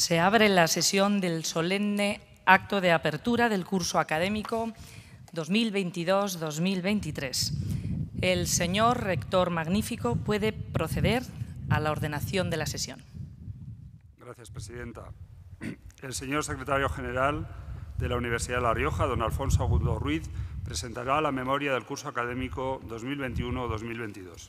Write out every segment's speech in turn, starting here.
Se abre la sesión del solemne acto de apertura del curso académico 2022-2023. El señor rector magnífico puede proceder a la ordenación de la sesión. Gracias, presidenta. El señor secretario general de la Universidad de La Rioja, don Alfonso Agudo Ruiz, presentará la memoria del curso académico 2021-2022.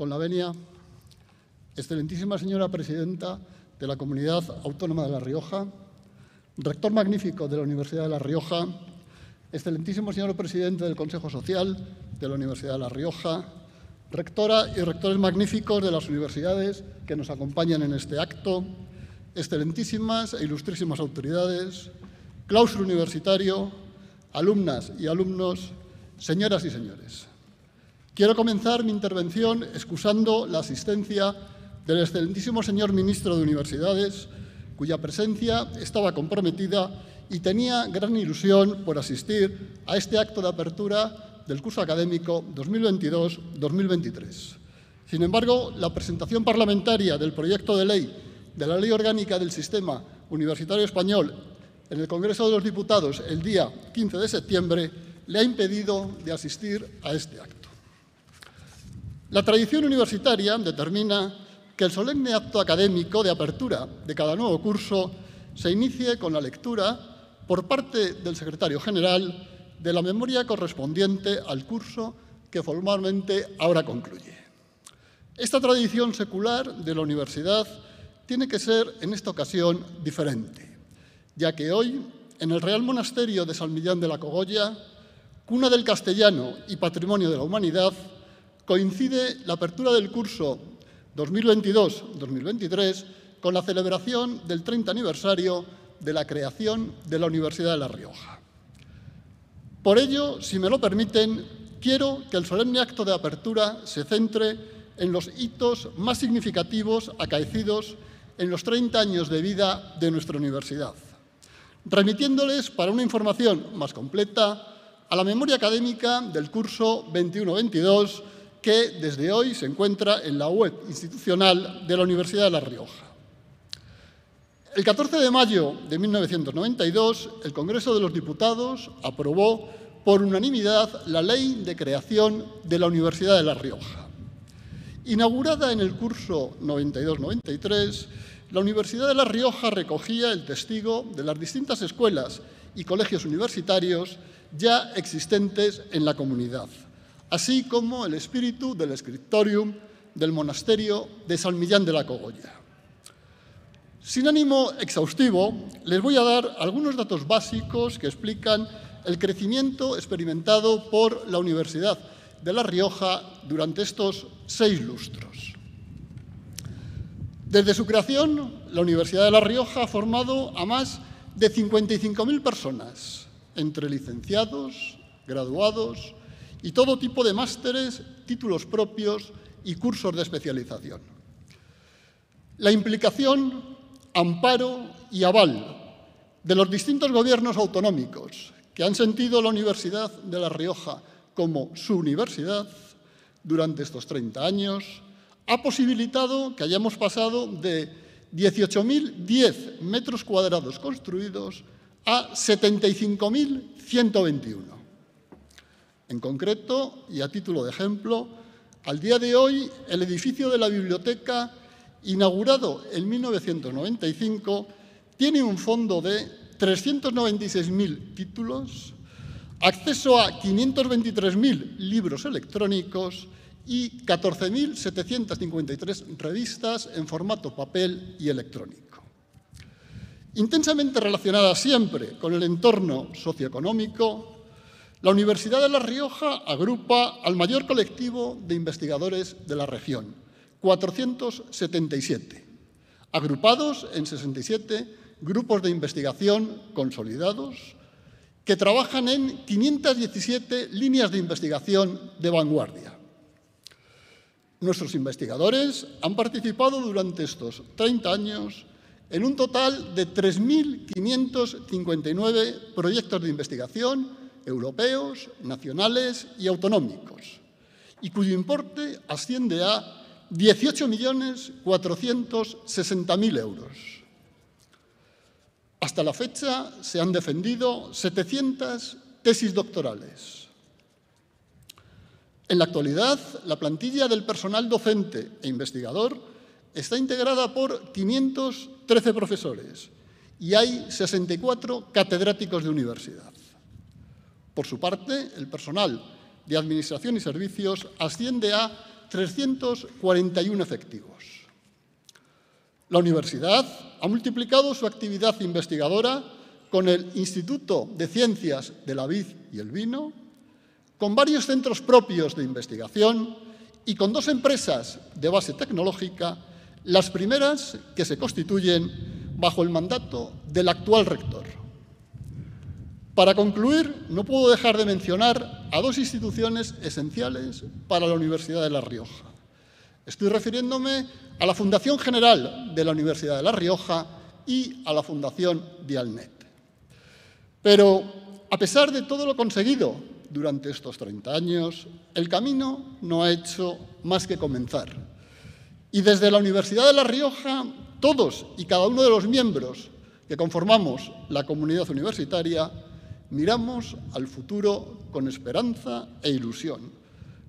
con la venia, excelentísima señora presidenta de la Comunidad Autónoma de La Rioja, rector magnífico de la Universidad de La Rioja, excelentísimo señor presidente del Consejo Social de la Universidad de La Rioja, rectora y rectores magníficos de las universidades que nos acompañan en este acto, excelentísimas e ilustrísimas autoridades, cláusulo universitario, alumnas y alumnos, señoras y señores. Quiero comenzar mi intervención excusando la asistencia del excelentísimo señor ministro de Universidades, cuya presencia estaba comprometida y tenía gran ilusión por asistir a este acto de apertura del curso académico 2022-2023. Sin embargo, la presentación parlamentaria del proyecto de ley de la Ley Orgánica del Sistema Universitario Español en el Congreso de los Diputados el día 15 de septiembre le ha impedido de asistir a este acto. La tradición universitaria determina que el solemne acto académico de apertura de cada nuevo curso se inicie con la lectura por parte del secretario general de la memoria correspondiente al curso que formalmente ahora concluye. Esta tradición secular de la universidad tiene que ser en esta ocasión diferente, ya que hoy, en el Real Monasterio de San Millán de la Cogolla, cuna del castellano y patrimonio de la humanidad, coincide la apertura del curso 2022-2023 con la celebración del 30 aniversario de la creación de la Universidad de La Rioja. Por ello, si me lo permiten, quiero que el solemne acto de apertura se centre en los hitos más significativos acaecidos en los 30 años de vida de nuestra universidad, remitiéndoles para una información más completa a la memoria académica del curso 21-22 que desde hoy se encuentra en la web institucional de la Universidad de La Rioja. El 14 de mayo de 1992, el Congreso de los Diputados aprobó por unanimidad la Ley de Creación de la Universidad de La Rioja. Inaugurada en el curso 92-93, la Universidad de La Rioja recogía el testigo de las distintas escuelas y colegios universitarios ya existentes en la comunidad así como el espíritu del escritorium del monasterio de San Millán de la Cogolla. Sin ánimo exhaustivo, les voy a dar algunos datos básicos que explican el crecimiento experimentado por la Universidad de La Rioja durante estos seis lustros. Desde su creación, la Universidad de La Rioja ha formado a más de 55.000 personas, entre licenciados, graduados, y todo tipo de másteres, títulos propios y cursos de especialización. La implicación, amparo y aval de los distintos gobiernos autonómicos que han sentido la Universidad de La Rioja como su universidad durante estos 30 años, ha posibilitado que hayamos pasado de 18.010 metros cuadrados construidos a 75.121. En concreto, y a título de ejemplo, al día de hoy el edificio de la biblioteca, inaugurado en 1995, tiene un fondo de 396.000 títulos, acceso a 523.000 libros electrónicos y 14.753 revistas en formato papel y electrónico. Intensamente relacionada siempre con el entorno socioeconómico, la Universidad de La Rioja agrupa al mayor colectivo de investigadores de la región, 477, agrupados en 67 grupos de investigación consolidados que trabajan en 517 líneas de investigación de vanguardia. Nuestros investigadores han participado durante estos 30 años en un total de 3.559 proyectos de investigación europeos, nacionales y autonómicos, y cuyo importe asciende a 18.460.000 euros. Hasta la fecha se han defendido 700 tesis doctorales. En la actualidad, la plantilla del personal docente e investigador está integrada por 513 profesores y hay 64 catedráticos de universidad. Por su parte, el personal de Administración y Servicios asciende a 341 efectivos. La universidad ha multiplicado su actividad investigadora con el Instituto de Ciencias de la Vid y el Vino, con varios centros propios de investigación y con dos empresas de base tecnológica, las primeras que se constituyen bajo el mandato del actual rector. Para concluir, no puedo dejar de mencionar a dos instituciones esenciales para la Universidad de La Rioja. Estoy refiriéndome a la Fundación General de la Universidad de La Rioja y a la Fundación Dialnet. Pero, a pesar de todo lo conseguido durante estos 30 años, el camino no ha hecho más que comenzar. Y desde la Universidad de La Rioja, todos y cada uno de los miembros que conformamos la comunidad universitaria miramos al futuro con esperanza e ilusión,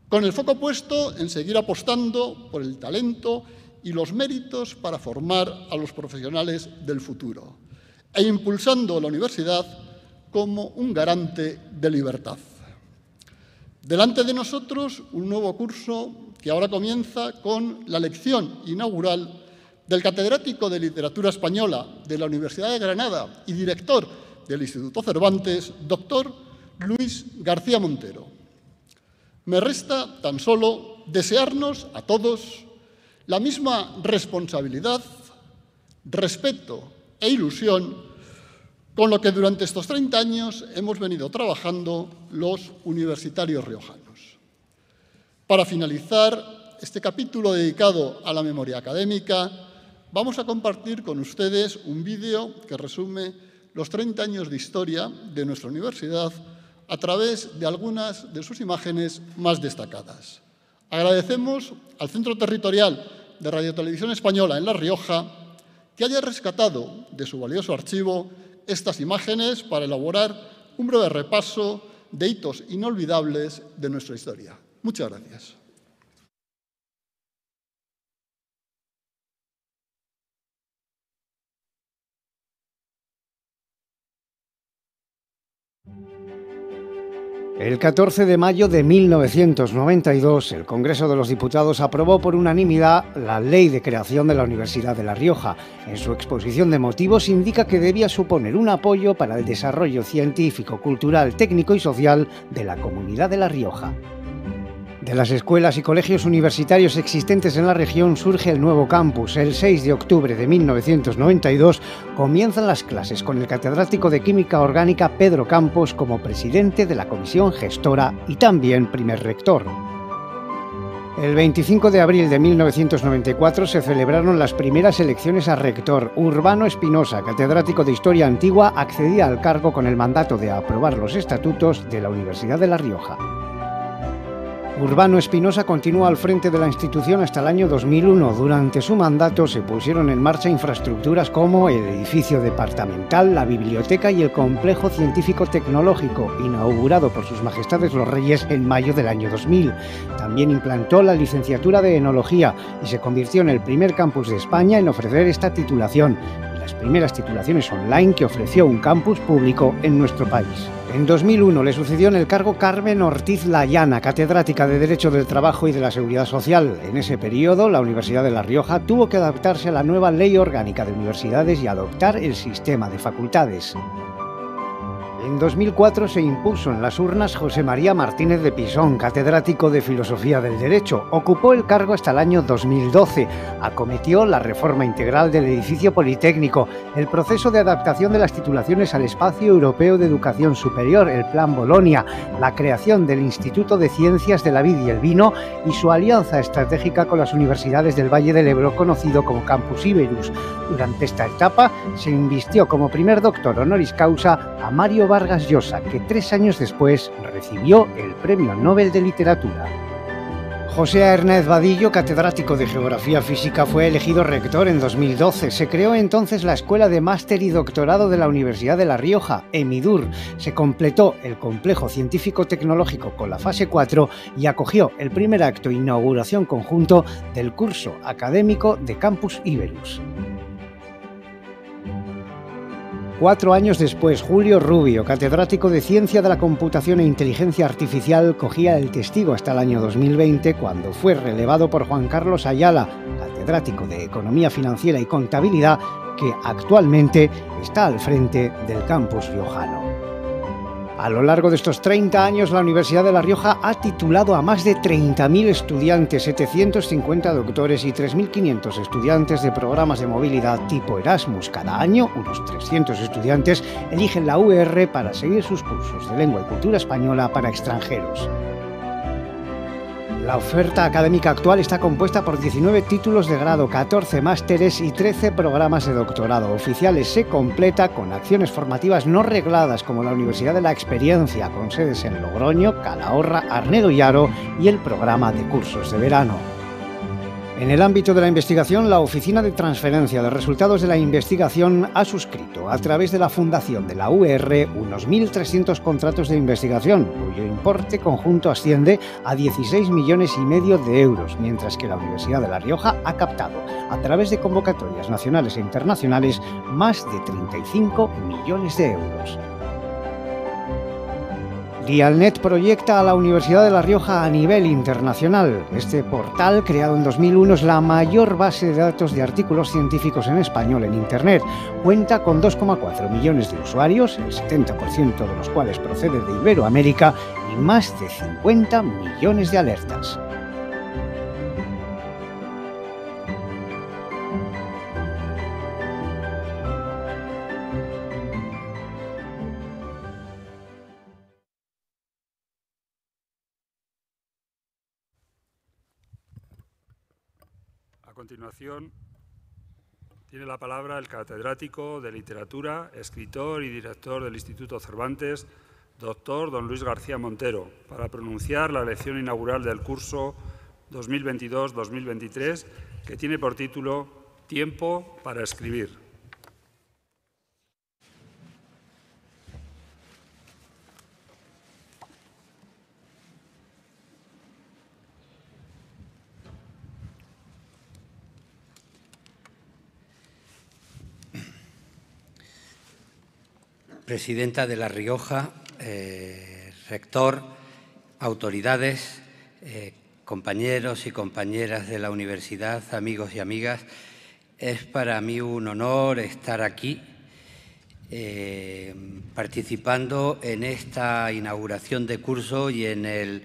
con el foco puesto en seguir apostando por el talento y los méritos para formar a los profesionales del futuro e impulsando la universidad como un garante de libertad. Delante de nosotros un nuevo curso que ahora comienza con la lección inaugural del catedrático de literatura española de la Universidad de Granada y director del Instituto Cervantes, doctor Luis García Montero. Me resta tan solo desearnos a todos la misma responsabilidad, respeto e ilusión con lo que durante estos 30 años hemos venido trabajando los universitarios riojanos. Para finalizar este capítulo dedicado a la memoria académica, vamos a compartir con ustedes un vídeo que resume los 30 años de historia de nuestra universidad a través de algunas de sus imágenes más destacadas. Agradecemos al Centro Territorial de Radiotelevisión Española en La Rioja que haya rescatado de su valioso archivo estas imágenes para elaborar un breve repaso de hitos inolvidables de nuestra historia. Muchas gracias. El 14 de mayo de 1992, el Congreso de los Diputados aprobó por unanimidad la Ley de Creación de la Universidad de La Rioja. En su exposición de motivos indica que debía suponer un apoyo para el desarrollo científico, cultural, técnico y social de la comunidad de La Rioja. De las escuelas y colegios universitarios existentes en la región surge el nuevo campus. El 6 de octubre de 1992 comienzan las clases con el catedrático de Química Orgánica Pedro Campos como presidente de la comisión gestora y también primer rector. El 25 de abril de 1994 se celebraron las primeras elecciones a rector. Urbano Espinosa, catedrático de Historia Antigua, accedía al cargo con el mandato de aprobar los estatutos de la Universidad de La Rioja. Urbano Espinosa continúa al frente de la institución hasta el año 2001. Durante su mandato se pusieron en marcha infraestructuras como el edificio departamental, la biblioteca y el complejo científico-tecnológico, inaugurado por sus majestades los reyes en mayo del año 2000. También implantó la licenciatura de Enología y se convirtió en el primer campus de España en ofrecer esta titulación las primeras titulaciones online que ofreció un campus público en nuestro país. En 2001 le sucedió en el cargo Carmen Ortiz Layana, catedrática de Derecho del Trabajo y de la Seguridad Social. En ese periodo, la Universidad de La Rioja tuvo que adaptarse a la nueva ley orgánica de universidades y adoptar el sistema de facultades. En 2004 se impuso en las urnas José María Martínez de Pisón, catedrático de Filosofía del Derecho. Ocupó el cargo hasta el año 2012. Acometió la reforma integral del edificio politécnico, el proceso de adaptación de las titulaciones al espacio europeo de educación superior, el Plan Bolonia, la creación del Instituto de Ciencias de la Vid y el Vino y su alianza estratégica con las universidades del Valle del Ebro, conocido como Campus Iberus. Durante esta etapa se invistió como primer doctor honoris causa a Mario Vargas Llosa, que tres años después recibió el Premio Nobel de Literatura. José Hernández Badillo, catedrático de Geografía Física, fue elegido rector en 2012. Se creó entonces la Escuela de Máster y Doctorado de la Universidad de La Rioja, EMIDUR. Se completó el complejo científico-tecnológico con la fase 4 y acogió el primer acto inauguración conjunto del curso académico de Campus Iberus. Cuatro años después, Julio Rubio, catedrático de Ciencia de la Computación e Inteligencia Artificial, cogía el testigo hasta el año 2020, cuando fue relevado por Juan Carlos Ayala, catedrático de Economía Financiera y Contabilidad, que actualmente está al frente del campus riojano. A lo largo de estos 30 años, la Universidad de La Rioja ha titulado a más de 30.000 estudiantes, 750 doctores y 3.500 estudiantes de programas de movilidad tipo Erasmus. Cada año, unos 300 estudiantes eligen la UR para seguir sus cursos de lengua y cultura española para extranjeros. La oferta académica actual está compuesta por 19 títulos de grado, 14 másteres y 13 programas de doctorado oficiales. Se completa con acciones formativas no regladas como la Universidad de la Experiencia, con sedes en Logroño, Calahorra, Arnedo y Aro y el programa de cursos de verano. En el ámbito de la investigación, la Oficina de Transferencia de Resultados de la Investigación ha suscrito, a través de la Fundación de la UR, unos 1.300 contratos de investigación, cuyo importe conjunto asciende a 16 millones y medio de euros, mientras que la Universidad de La Rioja ha captado, a través de convocatorias nacionales e internacionales, más de 35 millones de euros. Dialnet proyecta a la Universidad de La Rioja a nivel internacional. Este portal, creado en 2001, es la mayor base de datos de artículos científicos en español en Internet. Cuenta con 2,4 millones de usuarios, el 70% de los cuales procede de Iberoamérica, y más de 50 millones de alertas. tiene la palabra el catedrático de literatura, escritor y director del Instituto Cervantes, doctor don Luis García Montero, para pronunciar la lección inaugural del curso 2022-2023 que tiene por título Tiempo para escribir. presidenta de La Rioja, eh, rector, autoridades, eh, compañeros y compañeras de la universidad, amigos y amigas. Es para mí un honor estar aquí eh, participando en esta inauguración de curso y en el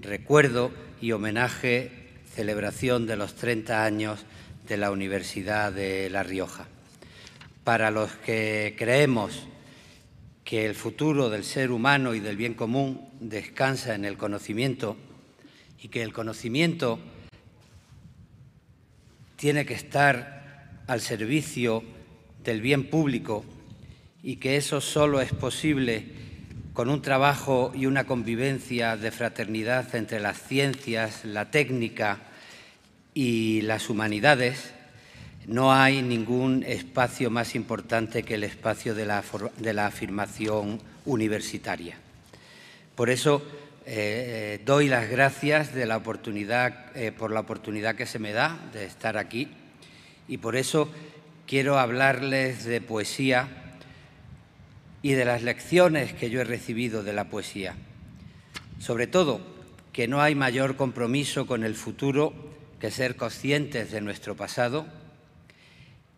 recuerdo y homenaje, celebración de los 30 años de la Universidad de La Rioja. Para los que creemos que el futuro del ser humano y del bien común descansa en el conocimiento y que el conocimiento tiene que estar al servicio del bien público y que eso solo es posible con un trabajo y una convivencia de fraternidad entre las ciencias, la técnica y las humanidades, no hay ningún espacio más importante que el espacio de la, afirmación universitaria. Por eso eh, eh, doy las gracias de la oportunidad, eh, por la oportunidad que se me da de estar aquí y por eso quiero hablarles de poesía y de las lecciones que yo he recibido de la poesía. Sobre todo, que no hay mayor compromiso con el futuro que ser conscientes de nuestro pasado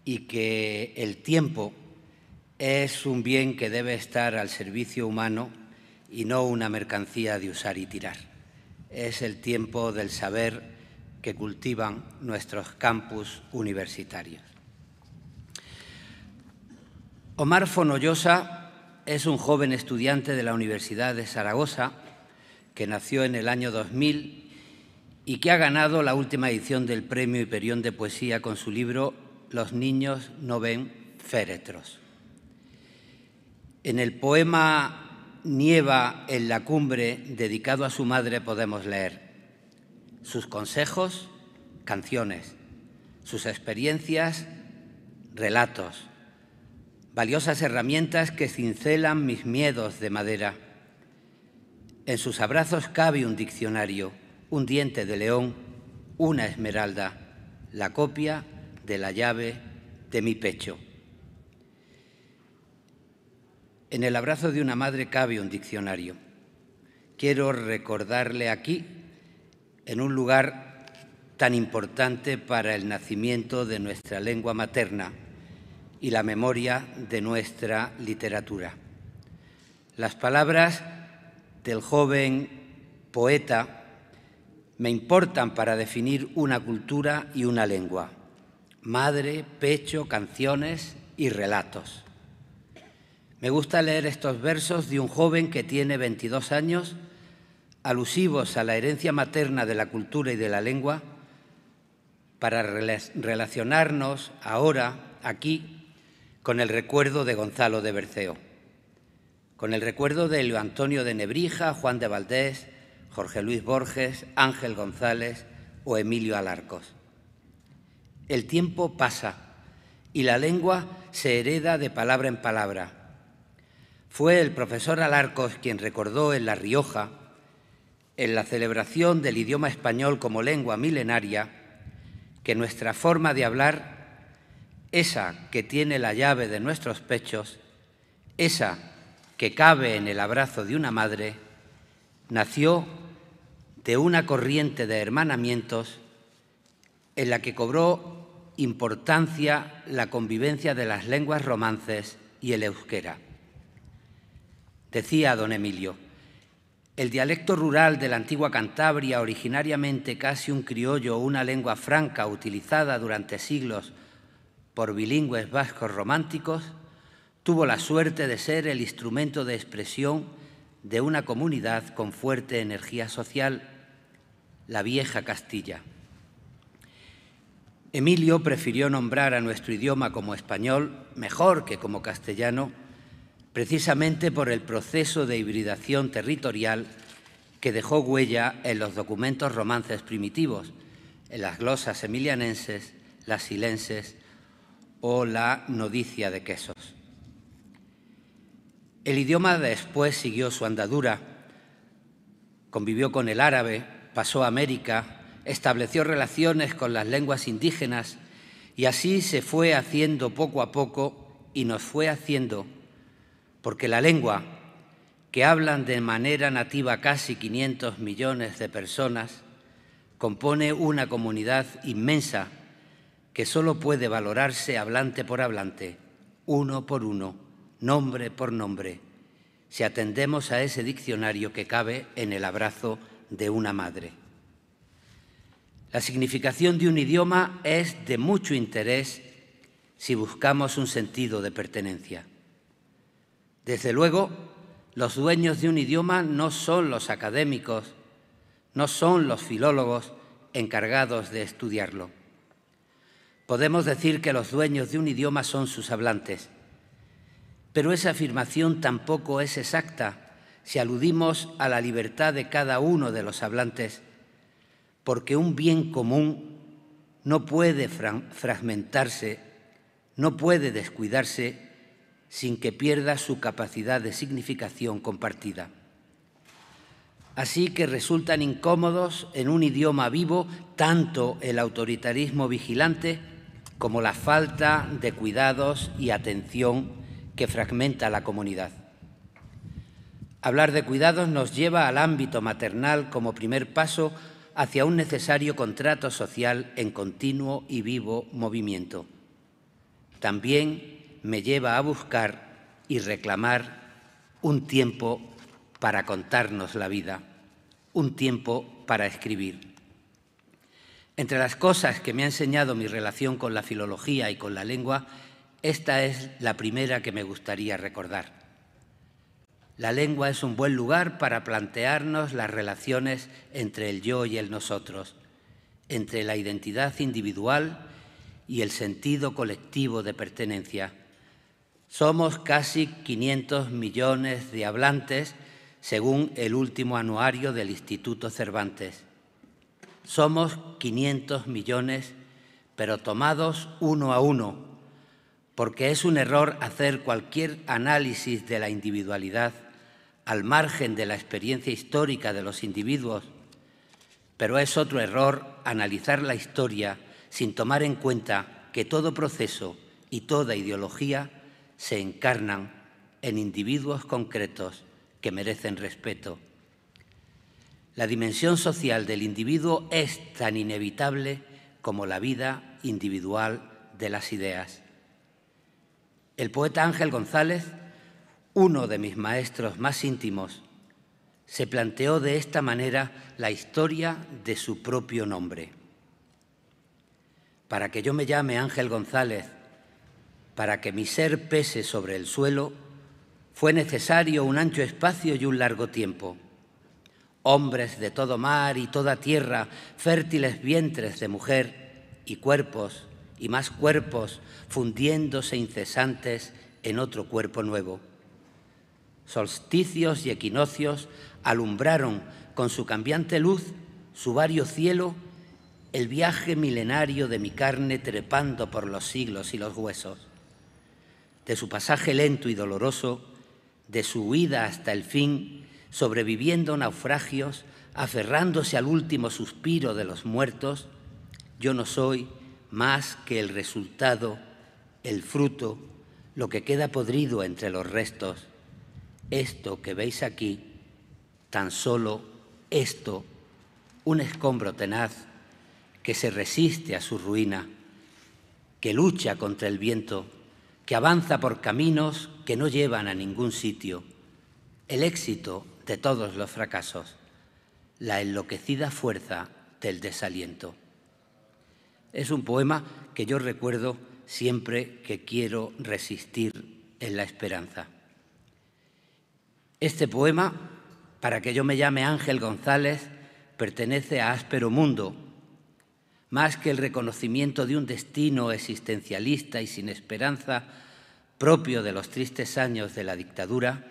y que el tiempo es un bien que debe estar al servicio humano y no una mercancía de usar y tirar. Es el tiempo del saber que cultivan nuestros campus universitarios. Omar Fonoyosa es un joven estudiante de la Universidad de Zaragoza que nació en el año 2000 y que ha ganado la última edición del Premio Hiperión de Poesía con su libro los niños no ven féretros. En el poema Nieva en la cumbre, dedicado a su madre, podemos leer sus consejos, canciones, sus experiencias, relatos, valiosas herramientas que cincelan mis miedos de madera. En sus abrazos cabe un diccionario, un diente de león, una esmeralda, la copia de la llave de mi pecho. En el abrazo de una madre cabe un diccionario. Quiero recordarle aquí, en un lugar tan importante para el nacimiento de nuestra lengua materna y la memoria de nuestra literatura. Las palabras del joven poeta me importan para definir una cultura y una lengua madre, pecho, canciones y relatos. Me gusta leer estos versos de un joven que tiene 22 años, alusivos a la herencia materna de la cultura y de la lengua, para relacionarnos ahora, aquí, con el recuerdo de Gonzalo de Berceo, con el recuerdo de Antonio de Nebrija, Juan de Valdés, Jorge Luis Borges, Ángel González o Emilio Alarcos. El tiempo pasa y la lengua se hereda de palabra en palabra. Fue el profesor Alarcos quien recordó en La Rioja, en la celebración del idioma español como lengua milenaria, que nuestra forma de hablar, esa que tiene la llave de nuestros pechos, esa que cabe en el abrazo de una madre, nació de una corriente de hermanamientos en la que cobró importancia la convivencia de las lenguas romances y el euskera. Decía don Emilio, el dialecto rural de la antigua Cantabria, originariamente casi un criollo o una lengua franca utilizada durante siglos por bilingües vascos románticos, tuvo la suerte de ser el instrumento de expresión de una comunidad con fuerte energía social, la vieja Castilla. Emilio prefirió nombrar a nuestro idioma como español mejor que como castellano, precisamente por el proceso de hibridación territorial que dejó huella en los documentos romances primitivos, en las glosas emilianenses, las silenses o la nodicia de quesos. El idioma después siguió su andadura, convivió con el árabe, pasó a América, estableció relaciones con las lenguas indígenas y así se fue haciendo poco a poco y nos fue haciendo, porque la lengua que hablan de manera nativa casi 500 millones de personas compone una comunidad inmensa que solo puede valorarse hablante por hablante, uno por uno, nombre por nombre, si atendemos a ese diccionario que cabe en el abrazo de una madre. La significación de un idioma es de mucho interés si buscamos un sentido de pertenencia. Desde luego, los dueños de un idioma no son los académicos, no son los filólogos encargados de estudiarlo. Podemos decir que los dueños de un idioma son sus hablantes, pero esa afirmación tampoco es exacta si aludimos a la libertad de cada uno de los hablantes porque un bien común no puede fragmentarse, no puede descuidarse sin que pierda su capacidad de significación compartida. Así que resultan incómodos en un idioma vivo tanto el autoritarismo vigilante como la falta de cuidados y atención que fragmenta la comunidad. Hablar de cuidados nos lleva al ámbito maternal como primer paso hacia un necesario contrato social en continuo y vivo movimiento. También me lleva a buscar y reclamar un tiempo para contarnos la vida, un tiempo para escribir. Entre las cosas que me ha enseñado mi relación con la filología y con la lengua, esta es la primera que me gustaría recordar. La lengua es un buen lugar para plantearnos las relaciones entre el yo y el nosotros, entre la identidad individual y el sentido colectivo de pertenencia. Somos casi 500 millones de hablantes, según el último anuario del Instituto Cervantes. Somos 500 millones, pero tomados uno a uno, porque es un error hacer cualquier análisis de la individualidad al margen de la experiencia histórica de los individuos, pero es otro error analizar la historia sin tomar en cuenta que todo proceso y toda ideología se encarnan en individuos concretos que merecen respeto. La dimensión social del individuo es tan inevitable como la vida individual de las ideas. El poeta Ángel González uno de mis maestros más íntimos, se planteó de esta manera la historia de su propio nombre. Para que yo me llame Ángel González, para que mi ser pese sobre el suelo, fue necesario un ancho espacio y un largo tiempo. Hombres de todo mar y toda tierra, fértiles vientres de mujer y cuerpos y más cuerpos fundiéndose incesantes en otro cuerpo nuevo solsticios y equinoccios alumbraron con su cambiante luz su vario cielo el viaje milenario de mi carne trepando por los siglos y los huesos. De su pasaje lento y doloroso, de su huida hasta el fin, sobreviviendo naufragios, aferrándose al último suspiro de los muertos, yo no soy más que el resultado, el fruto, lo que queda podrido entre los restos, esto que veis aquí, tan solo esto, un escombro tenaz que se resiste a su ruina, que lucha contra el viento, que avanza por caminos que no llevan a ningún sitio, el éxito de todos los fracasos, la enloquecida fuerza del desaliento. Es un poema que yo recuerdo siempre que quiero resistir en la esperanza. Este poema, para que yo me llame Ángel González, pertenece a Áspero Mundo. Más que el reconocimiento de un destino existencialista y sin esperanza propio de los tristes años de la dictadura,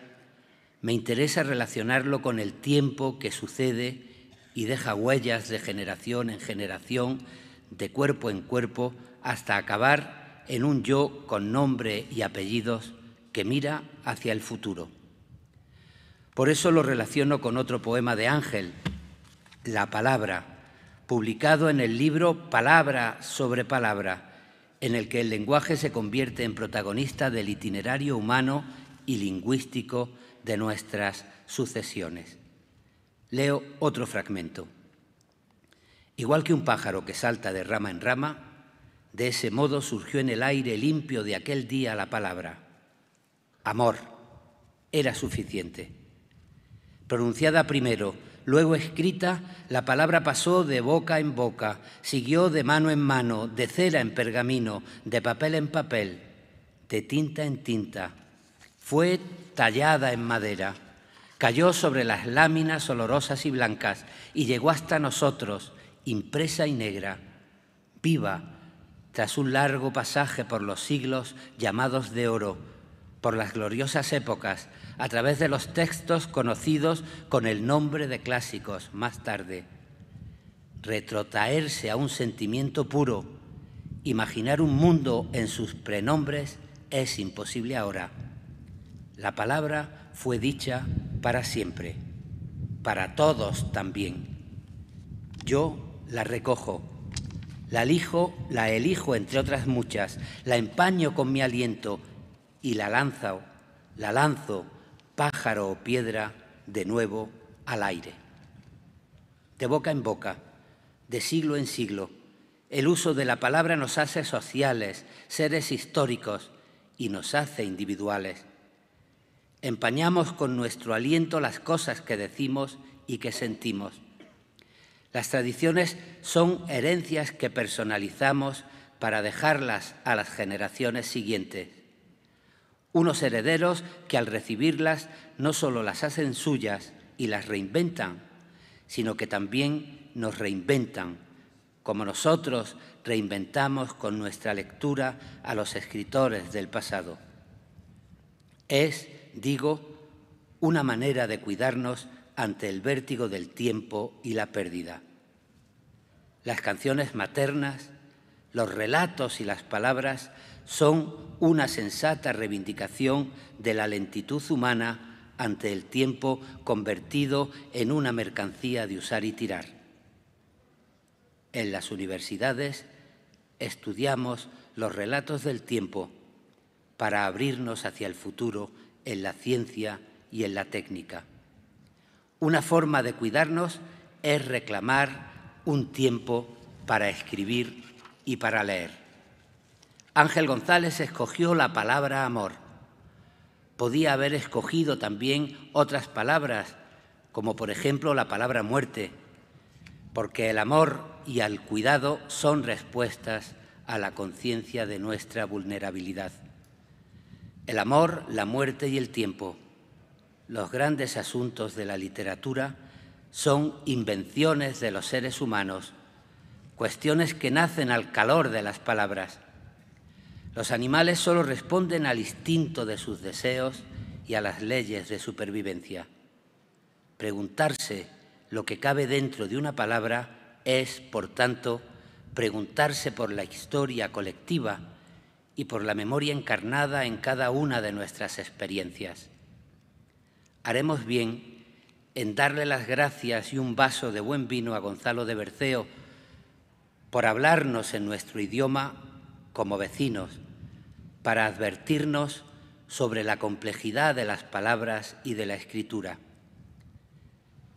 me interesa relacionarlo con el tiempo que sucede y deja huellas de generación en generación, de cuerpo en cuerpo, hasta acabar en un yo con nombre y apellidos que mira hacia el futuro. Por eso lo relaciono con otro poema de Ángel, La Palabra, publicado en el libro Palabra sobre Palabra, en el que el lenguaje se convierte en protagonista del itinerario humano y lingüístico de nuestras sucesiones. Leo otro fragmento. Igual que un pájaro que salta de rama en rama, de ese modo surgió en el aire limpio de aquel día la palabra. Amor era suficiente pronunciada primero, luego escrita, la palabra pasó de boca en boca, siguió de mano en mano, de cera en pergamino, de papel en papel, de tinta en tinta. Fue tallada en madera, cayó sobre las láminas olorosas y blancas y llegó hasta nosotros, impresa y negra, viva, tras un largo pasaje por los siglos llamados de oro, por las gloriosas épocas, a través de los textos conocidos con el nombre de clásicos más tarde. Retrotraerse a un sentimiento puro, imaginar un mundo en sus prenombres es imposible ahora. La palabra fue dicha para siempre, para todos también. Yo la recojo, la elijo, la elijo entre otras muchas, la empaño con mi aliento y la lanzo, la lanzo pájaro o piedra, de nuevo al aire. De boca en boca, de siglo en siglo, el uso de la palabra nos hace sociales, seres históricos y nos hace individuales. Empañamos con nuestro aliento las cosas que decimos y que sentimos. Las tradiciones son herencias que personalizamos para dejarlas a las generaciones siguientes. Unos herederos que al recibirlas no solo las hacen suyas y las reinventan, sino que también nos reinventan, como nosotros reinventamos con nuestra lectura a los escritores del pasado. Es, digo, una manera de cuidarnos ante el vértigo del tiempo y la pérdida. Las canciones maternas, los relatos y las palabras son una sensata reivindicación de la lentitud humana ante el tiempo convertido en una mercancía de usar y tirar. En las universidades estudiamos los relatos del tiempo para abrirnos hacia el futuro en la ciencia y en la técnica. Una forma de cuidarnos es reclamar un tiempo para escribir y para leer. Ángel González escogió la palabra amor. Podía haber escogido también otras palabras, como por ejemplo la palabra muerte, porque el amor y el cuidado son respuestas a la conciencia de nuestra vulnerabilidad. El amor, la muerte y el tiempo, los grandes asuntos de la literatura, son invenciones de los seres humanos, cuestiones que nacen al calor de las palabras los animales solo responden al instinto de sus deseos y a las leyes de supervivencia. Preguntarse lo que cabe dentro de una palabra es, por tanto, preguntarse por la historia colectiva y por la memoria encarnada en cada una de nuestras experiencias. Haremos bien en darle las gracias y un vaso de buen vino a Gonzalo de Berceo por hablarnos en nuestro idioma como vecinos para advertirnos sobre la complejidad de las palabras y de la escritura.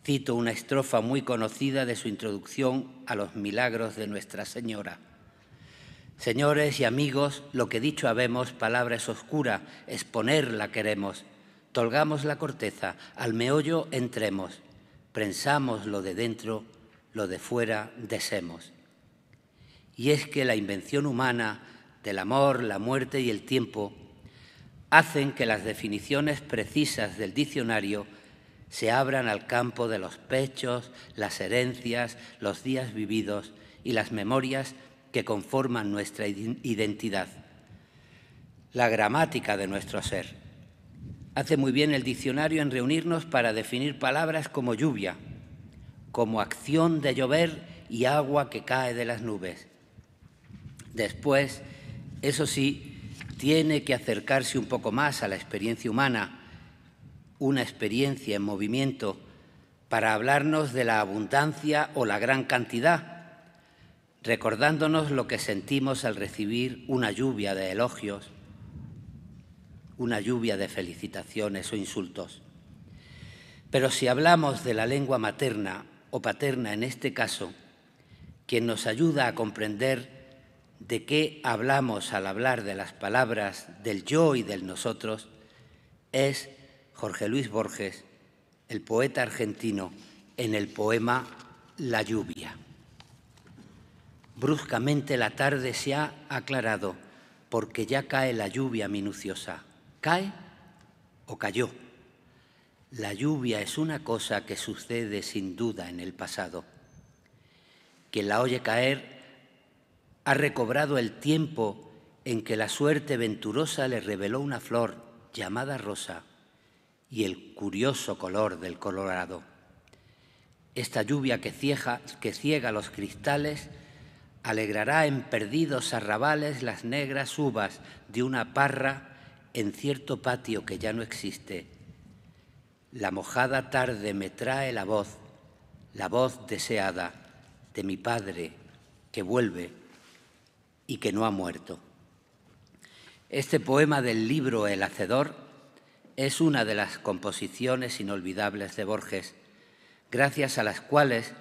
Cito una estrofa muy conocida de su introducción a los milagros de Nuestra Señora. Señores y amigos, lo que dicho habemos, palabra es oscura, exponerla queremos. Tolgamos la corteza, al meollo entremos, prensamos lo de dentro, lo de fuera desemos. Y es que la invención humana del amor, la muerte y el tiempo hacen que las definiciones precisas del diccionario se abran al campo de los pechos, las herencias, los días vividos y las memorias que conforman nuestra identidad, la gramática de nuestro ser. Hace muy bien el diccionario en reunirnos para definir palabras como lluvia, como acción de llover y agua que cae de las nubes. Después, eso sí, tiene que acercarse un poco más a la experiencia humana, una experiencia en movimiento, para hablarnos de la abundancia o la gran cantidad, recordándonos lo que sentimos al recibir una lluvia de elogios, una lluvia de felicitaciones o insultos. Pero si hablamos de la lengua materna o paterna en este caso, quien nos ayuda a comprender de qué hablamos al hablar de las palabras del yo y del nosotros es Jorge Luis Borges, el poeta argentino, en el poema La lluvia. Bruscamente la tarde se ha aclarado porque ya cae la lluvia minuciosa. ¿Cae o cayó? La lluvia es una cosa que sucede sin duda en el pasado. Quien la oye caer ha recobrado el tiempo en que la suerte venturosa le reveló una flor llamada rosa y el curioso color del colorado. Esta lluvia que ciega, que ciega los cristales alegrará en perdidos arrabales las negras uvas de una parra en cierto patio que ya no existe. La mojada tarde me trae la voz, la voz deseada de mi padre que vuelve y que no ha muerto. Este poema del libro El Hacedor es una de las composiciones inolvidables de Borges, gracias a las cuales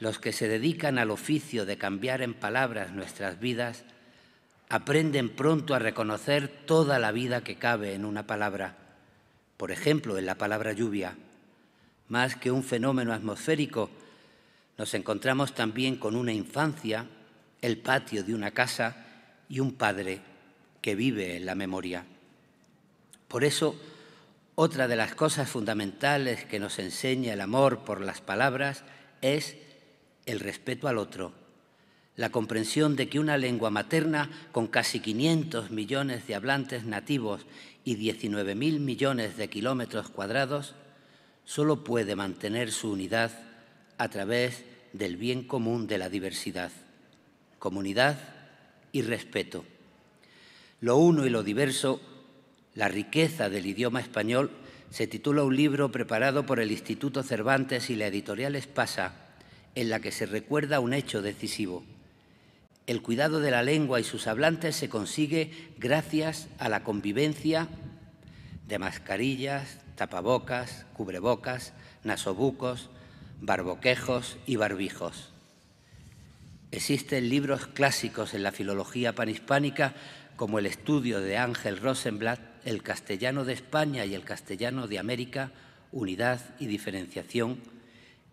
los que se dedican al oficio de cambiar en palabras nuestras vidas aprenden pronto a reconocer toda la vida que cabe en una palabra, por ejemplo, en la palabra lluvia. Más que un fenómeno atmosférico, nos encontramos también con una infancia el patio de una casa y un padre que vive en la memoria. Por eso, otra de las cosas fundamentales que nos enseña el amor por las palabras es el respeto al otro, la comprensión de que una lengua materna con casi 500 millones de hablantes nativos y 19.000 millones de kilómetros cuadrados solo puede mantener su unidad a través del bien común de la diversidad comunidad y respeto. Lo uno y lo diverso, la riqueza del idioma español, se titula un libro preparado por el Instituto Cervantes y la editorial Espasa, en la que se recuerda un hecho decisivo. El cuidado de la lengua y sus hablantes se consigue gracias a la convivencia de mascarillas, tapabocas, cubrebocas, nasobucos, barboquejos y barbijos. Existen libros clásicos en la filología panhispánica como el estudio de Ángel Rosenblatt, El castellano de España y el castellano de América, Unidad y Diferenciación,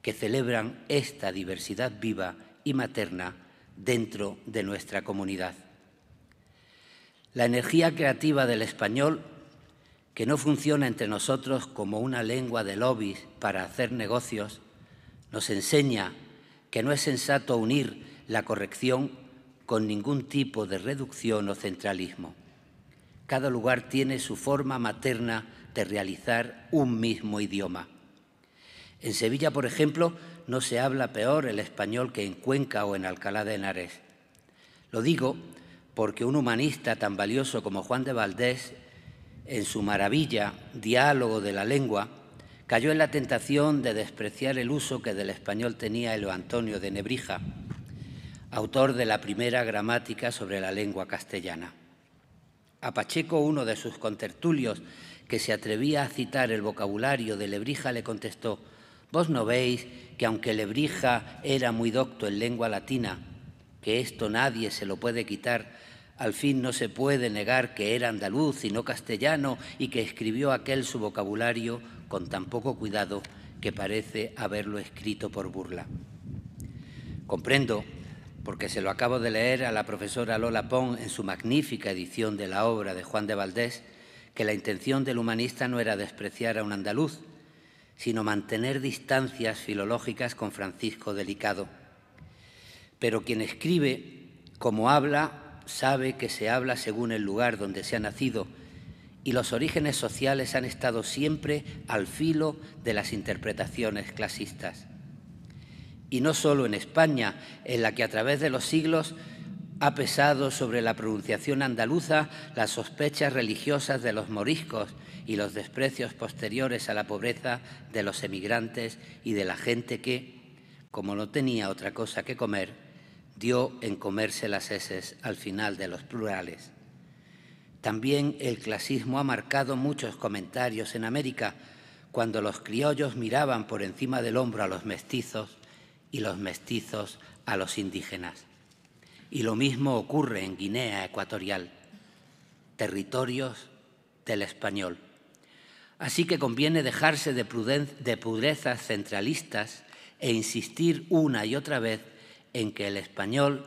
que celebran esta diversidad viva y materna dentro de nuestra comunidad. La energía creativa del español, que no funciona entre nosotros como una lengua de lobbies para hacer negocios, nos enseña que no es sensato unir la corrección con ningún tipo de reducción o centralismo. Cada lugar tiene su forma materna de realizar un mismo idioma. En Sevilla, por ejemplo, no se habla peor el español que en Cuenca o en Alcalá de Henares. Lo digo porque un humanista tan valioso como Juan de Valdés, en su maravilla Diálogo de la Lengua, cayó en la tentación de despreciar el uso que del español tenía el Antonio de Nebrija, autor de la primera gramática sobre la lengua castellana. A Pacheco, uno de sus contertulios, que se atrevía a citar el vocabulario de Lebrija, le contestó, Vos no veis que aunque Lebrija era muy docto en lengua latina, que esto nadie se lo puede quitar, al fin no se puede negar que era andaluz y no castellano y que escribió aquel su vocabulario con tan poco cuidado que parece haberlo escrito por burla. Comprendo porque se lo acabo de leer a la profesora Lola Pon en su magnífica edición de la obra de Juan de Valdés, que la intención del humanista no era despreciar a un andaluz, sino mantener distancias filológicas con Francisco Delicado. Pero quien escribe, como habla, sabe que se habla según el lugar donde se ha nacido, y los orígenes sociales han estado siempre al filo de las interpretaciones clasistas y no solo en España, en la que a través de los siglos ha pesado sobre la pronunciación andaluza las sospechas religiosas de los moriscos y los desprecios posteriores a la pobreza de los emigrantes y de la gente que, como no tenía otra cosa que comer, dio en comerse las heces al final de los plurales. También el clasismo ha marcado muchos comentarios en América, cuando los criollos miraban por encima del hombro a los mestizos y los mestizos a los indígenas. Y lo mismo ocurre en Guinea Ecuatorial, territorios del español. Así que conviene dejarse de, de centralistas e insistir una y otra vez en que el español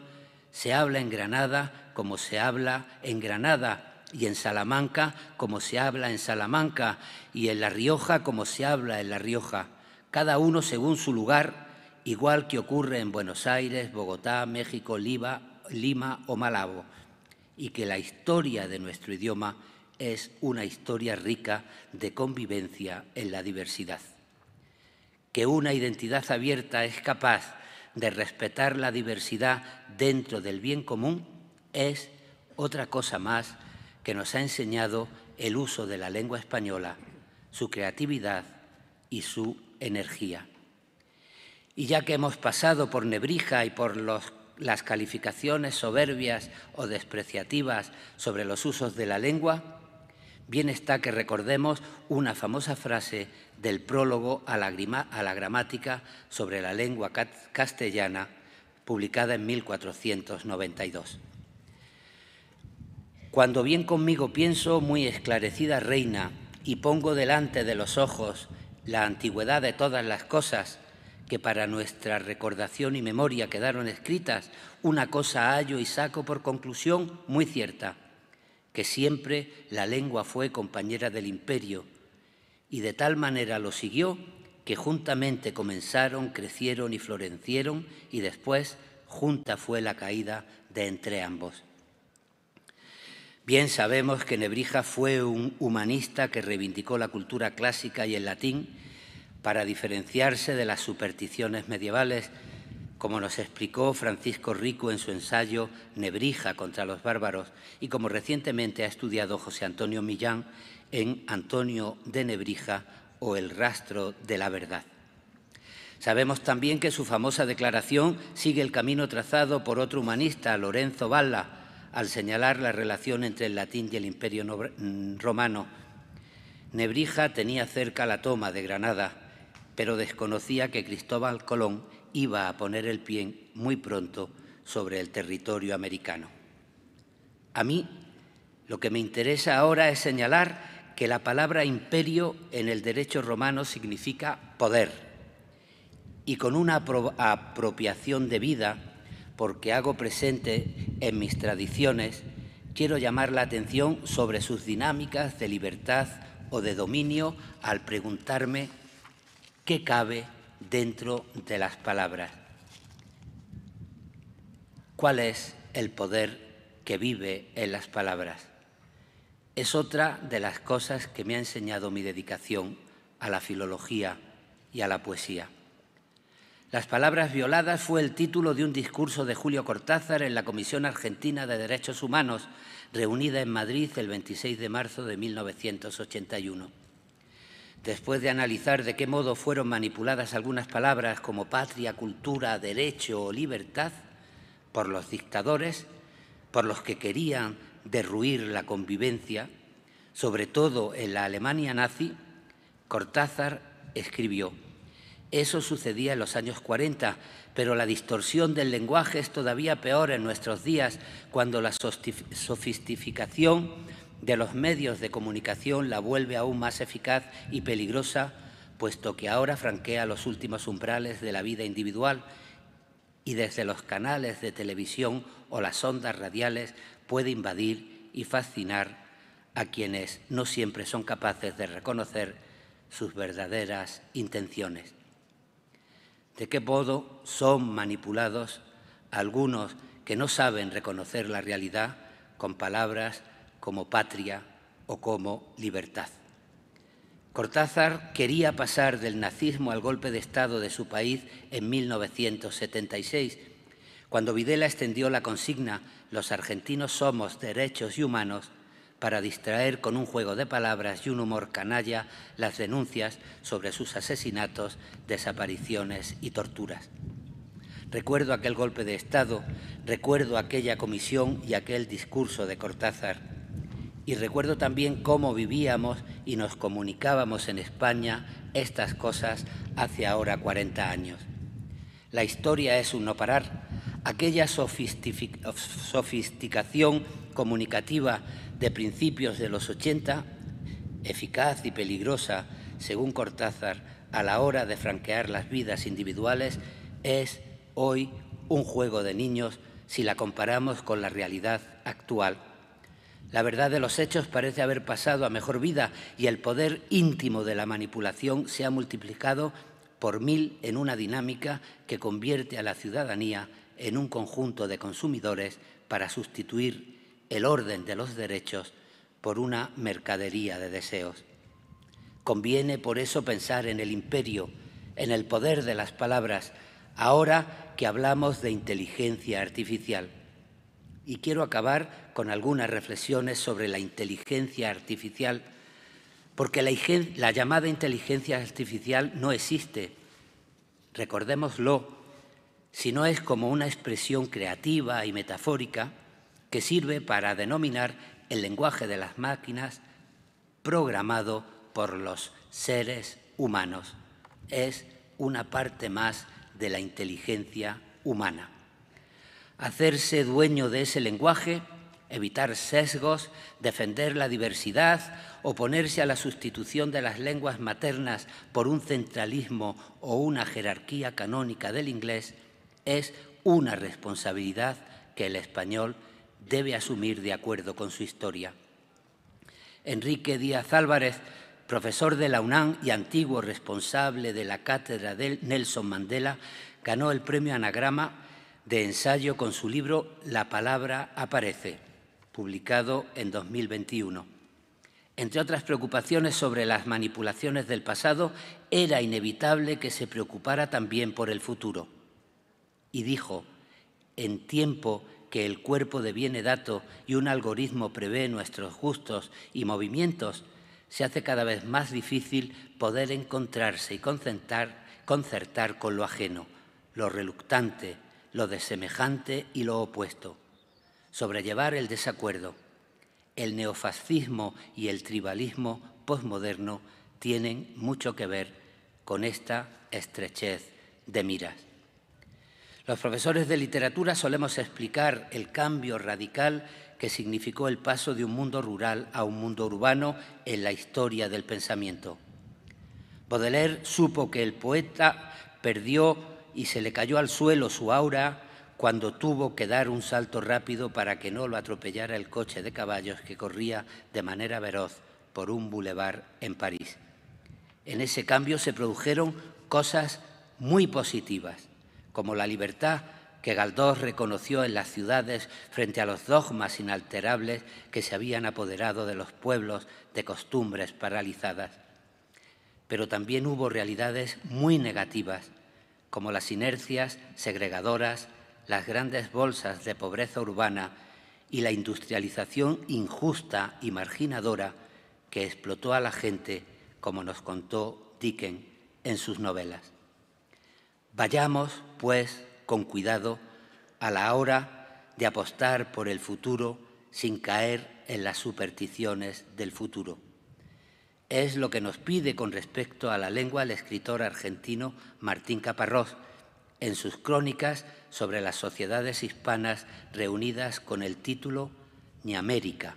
se habla en Granada como se habla en Granada y en Salamanca como se habla en Salamanca y en La Rioja como se habla en La Rioja, cada uno según su lugar igual que ocurre en Buenos Aires, Bogotá, México, Lima, Lima o Malabo, y que la historia de nuestro idioma es una historia rica de convivencia en la diversidad. Que una identidad abierta es capaz de respetar la diversidad dentro del bien común es otra cosa más que nos ha enseñado el uso de la lengua española, su creatividad y su energía. Y ya que hemos pasado por Nebrija y por las calificaciones soberbias o despreciativas sobre los usos de la lengua, bien está que recordemos una famosa frase del prólogo a a la gramática sobre la lengua castellana, publicada en 1492. Cuando bien conmigo pienso, muy esclarecida reina, y pongo delante de los ojos la antigüedad de todas las cosas, que para nuestra recordación y memoria quedaron escritas, una cosa hallo y saco por conclusión muy cierta, que siempre la lengua fue compañera del imperio, y de tal manera lo siguió que juntamente comenzaron, crecieron y florecieron, y después junta fue la caída de entre ambos. Bien sabemos que Nebrija fue un humanista que reivindicó la cultura clásica y el latín, para diferenciarse de las supersticiones medievales, como nos explicó Francisco Rico en su ensayo Nebrija contra los bárbaros y como recientemente ha estudiado José Antonio Millán en Antonio de Nebrija o El rastro de la verdad. Sabemos también que su famosa declaración sigue el camino trazado por otro humanista, Lorenzo Valla, al señalar la relación entre el latín y el imperio mm, romano. Nebrija tenía cerca la toma de Granada pero desconocía que Cristóbal Colón iba a poner el pie muy pronto sobre el territorio americano. A mí lo que me interesa ahora es señalar que la palabra imperio en el derecho romano significa poder y con una apropiación de vida, porque hago presente en mis tradiciones, quiero llamar la atención sobre sus dinámicas de libertad o de dominio al preguntarme qué cabe dentro de las palabras. ¿Cuál es el poder que vive en las palabras? Es otra de las cosas que me ha enseñado mi dedicación a la filología y a la poesía. Las palabras violadas fue el título de un discurso de Julio Cortázar en la Comisión Argentina de Derechos Humanos, reunida en Madrid el 26 de marzo de 1981 después de analizar de qué modo fueron manipuladas algunas palabras como patria, cultura, derecho o libertad por los dictadores, por los que querían derruir la convivencia, sobre todo en la Alemania nazi, Cortázar escribió, eso sucedía en los años 40, pero la distorsión del lenguaje es todavía peor en nuestros días, cuando la sofisticación de los medios de comunicación la vuelve aún más eficaz y peligrosa, puesto que ahora franquea los últimos umbrales de la vida individual y desde los canales de televisión o las ondas radiales puede invadir y fascinar a quienes no siempre son capaces de reconocer sus verdaderas intenciones. ¿De qué modo son manipulados algunos que no saben reconocer la realidad con palabras como patria o como libertad. Cortázar quería pasar del nazismo al golpe de Estado de su país en 1976, cuando Videla extendió la consigna Los argentinos somos derechos y humanos para distraer con un juego de palabras y un humor canalla las denuncias sobre sus asesinatos, desapariciones y torturas. Recuerdo aquel golpe de Estado, recuerdo aquella comisión y aquel discurso de Cortázar. Y recuerdo también cómo vivíamos y nos comunicábamos en España estas cosas hace ahora 40 años. La historia es un no parar. Aquella sofisticación comunicativa de principios de los 80, eficaz y peligrosa, según Cortázar, a la hora de franquear las vidas individuales, es hoy un juego de niños si la comparamos con la realidad actual la verdad de los hechos parece haber pasado a mejor vida y el poder íntimo de la manipulación se ha multiplicado por mil en una dinámica que convierte a la ciudadanía en un conjunto de consumidores para sustituir el orden de los derechos por una mercadería de deseos. Conviene por eso pensar en el imperio, en el poder de las palabras, ahora que hablamos de inteligencia artificial. Y quiero acabar con algunas reflexiones sobre la inteligencia artificial, porque la, llamada inteligencia artificial no existe, recordémoslo, sino es como una expresión creativa y metafórica que sirve para denominar el lenguaje de las máquinas programado por los seres humanos. Es una parte más de la inteligencia humana hacerse dueño de ese lenguaje, evitar sesgos, defender la diversidad, oponerse a la sustitución de las lenguas maternas por un centralismo o una jerarquía canónica del inglés, es una responsabilidad que el español debe asumir de acuerdo con su historia. Enrique Díaz Álvarez, profesor de la UNAM y antiguo responsable de la cátedra del Nelson Mandela, ganó el premio Anagrama de ensayo con su libro La palabra aparece, publicado en 2021. Entre otras preocupaciones sobre las manipulaciones del pasado, era inevitable que se preocupara también por el futuro. Y dijo, en tiempo que el cuerpo deviene dato y un algoritmo prevé nuestros gustos y movimientos, se hace cada vez más difícil poder encontrarse y concertar, concertar con lo ajeno, lo reluctante, lo desemejante y lo opuesto, sobrellevar el desacuerdo. El neofascismo y el tribalismo posmoderno tienen mucho que ver con esta estrechez de miras. Los profesores de literatura solemos explicar el cambio radical que significó el paso de un mundo rural a un mundo urbano en la historia del pensamiento. Baudelaire supo que el poeta perdió y se le cayó al suelo su aura cuando tuvo que dar un salto rápido para que no lo atropellara el coche de caballos que corría de manera veloz por un bulevar en París. En ese cambio se produjeron cosas muy positivas, como la libertad que Galdós reconoció en las ciudades frente a los dogmas inalterables que se habían apoderado de los pueblos de costumbres paralizadas. Pero también hubo realidades muy negativas como las inercias segregadoras, las grandes bolsas de pobreza urbana y la industrialización injusta y marginadora que explotó a la gente, como nos contó Dickens en sus novelas. Vayamos, pues, con cuidado a la hora de apostar por el futuro sin caer en las supersticiones del futuro. Es lo que nos pide con respecto a la lengua el escritor argentino Martín Caparrós en sus crónicas sobre las sociedades hispanas reunidas con el título Ni América.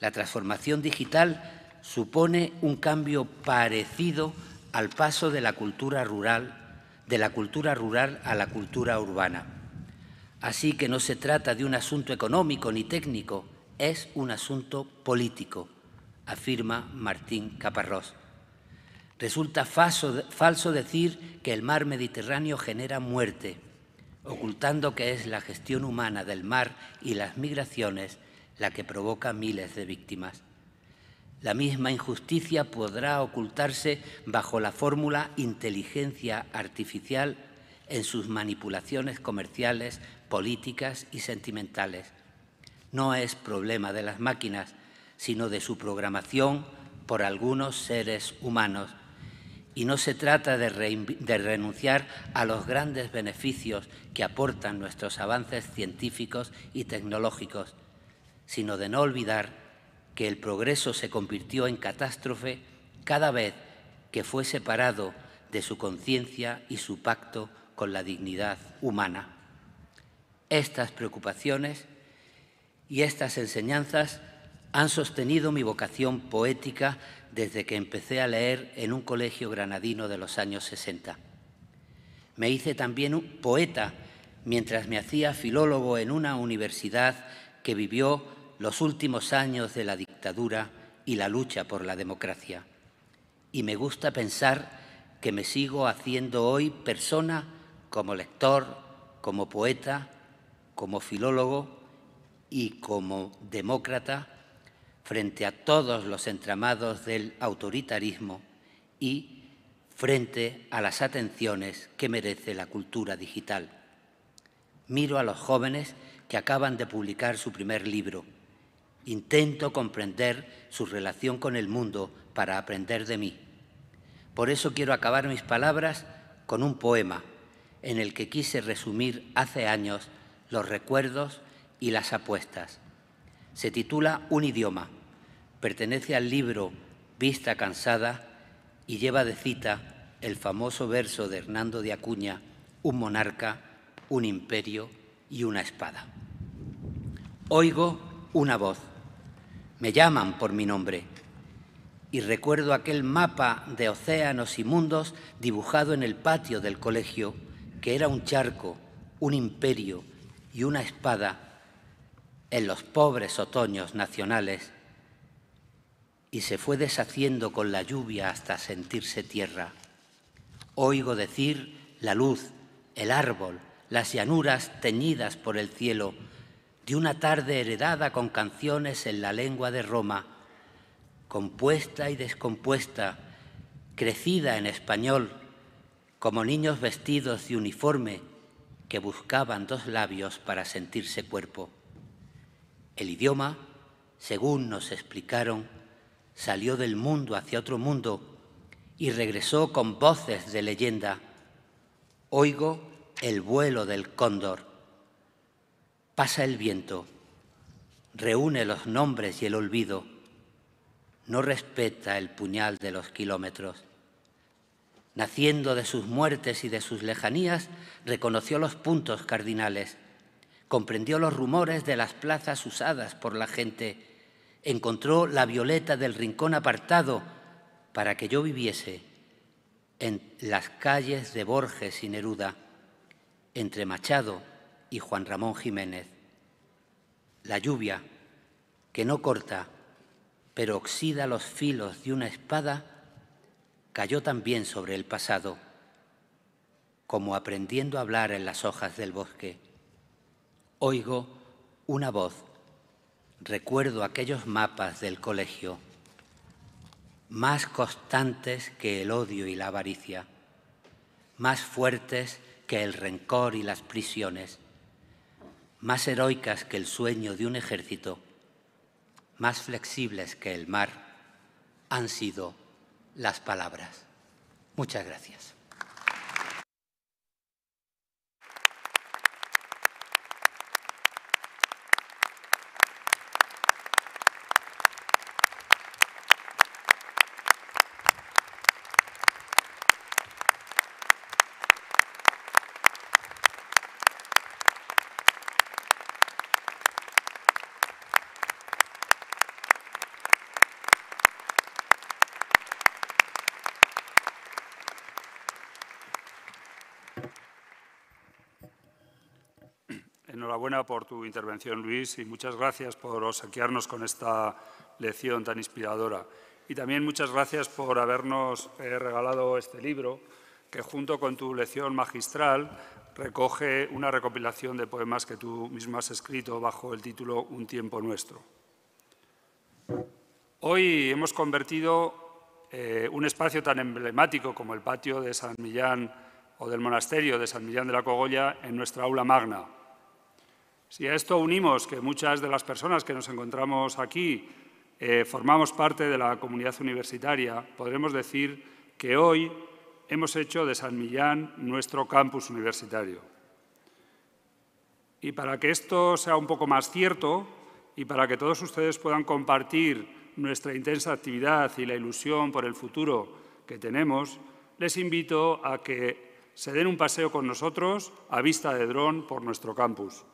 La transformación digital supone un cambio parecido al paso de la cultura rural de la cultura rural a la cultura urbana. Así que no se trata de un asunto económico ni técnico, es un asunto político afirma Martín Caparrós. Resulta falso, decir que el mar Mediterráneo genera muerte, ocultando que es la gestión humana del mar y las migraciones la que provoca miles de víctimas. La misma injusticia podrá ocultarse bajo la fórmula inteligencia artificial en sus manipulaciones comerciales, políticas y sentimentales. No es problema de las máquinas, sino de su programación por algunos seres humanos. Y no se trata de, renunciar a los grandes beneficios que aportan nuestros avances científicos y tecnológicos, sino de no olvidar que el progreso se convirtió en catástrofe cada vez que fue separado de su conciencia y su pacto con la dignidad humana. Estas preocupaciones y estas enseñanzas han sostenido mi vocación poética desde que empecé a leer en un colegio granadino de los años 60. Me hice también poeta mientras me hacía filólogo en una universidad que vivió los últimos años de la dictadura y la lucha por la democracia. Y me gusta pensar que me sigo haciendo hoy persona como lector, como poeta, como filólogo y como demócrata frente a todos los entramados del autoritarismo y frente a las atenciones que merece la cultura digital. Miro a los jóvenes que acaban de publicar su primer libro. Intento comprender su relación con el mundo para aprender de mí. Por eso quiero acabar mis palabras con un poema en el que quise resumir hace años los recuerdos y las apuestas. Se titula Un idioma pertenece al libro Vista Cansada y lleva de cita el famoso verso de Hernando de Acuña, Un monarca, un imperio y una espada. Oigo una voz, me llaman por mi nombre y recuerdo aquel mapa de océanos y mundos dibujado en el patio del colegio, que era un charco, un imperio y una espada en los pobres otoños nacionales y se fue deshaciendo con la lluvia hasta sentirse tierra. Oigo decir la luz, el árbol, las llanuras teñidas por el cielo, de una tarde heredada con canciones en la lengua de Roma, compuesta y descompuesta, crecida en español, como niños vestidos de uniforme que buscaban dos labios para sentirse cuerpo. El idioma, según nos explicaron, salió del mundo hacia otro mundo y regresó con voces de leyenda. Oigo el vuelo del cóndor. Pasa el viento, reúne los nombres y el olvido, no respeta el puñal de los kilómetros. Naciendo de sus muertes y de sus lejanías, reconoció los puntos cardinales, comprendió los rumores de las plazas usadas por la gente, encontró la violeta del rincón apartado para que yo viviese en las calles de Borges y Neruda, entre Machado y Juan Ramón Jiménez. La lluvia, que no corta, pero oxida los filos de una espada, cayó también sobre el pasado, como aprendiendo a hablar en las hojas del bosque. Oigo una voz recuerdo aquellos mapas del colegio más constantes que el odio y la avaricia, más fuertes que el rencor y las prisiones, más heroicas que el sueño de un ejército, más flexibles que el mar, han sido las palabras. Muchas gracias. Enhorabuena por tu intervención, Luis, y muchas gracias por saquearnos con esta lección tan inspiradora. Y también muchas gracias por habernos eh, regalado este libro, que junto con tu lección magistral recoge una recopilación de poemas que tú mismo has escrito bajo el título Un tiempo nuestro. Hoy hemos convertido eh, un espacio tan emblemático como el patio de San Millán o del monasterio de San Millán de la Cogolla en nuestra aula magna, si a esto unimos que muchas de las personas que nos encontramos aquí eh, formamos parte de la comunidad universitaria, podremos decir que hoy hemos hecho de San Millán nuestro campus universitario. Y para que esto sea un poco más cierto y para que todos ustedes puedan compartir nuestra intensa actividad y la ilusión por el futuro que tenemos, les invito a que se den un paseo con nosotros a vista de dron por nuestro campus.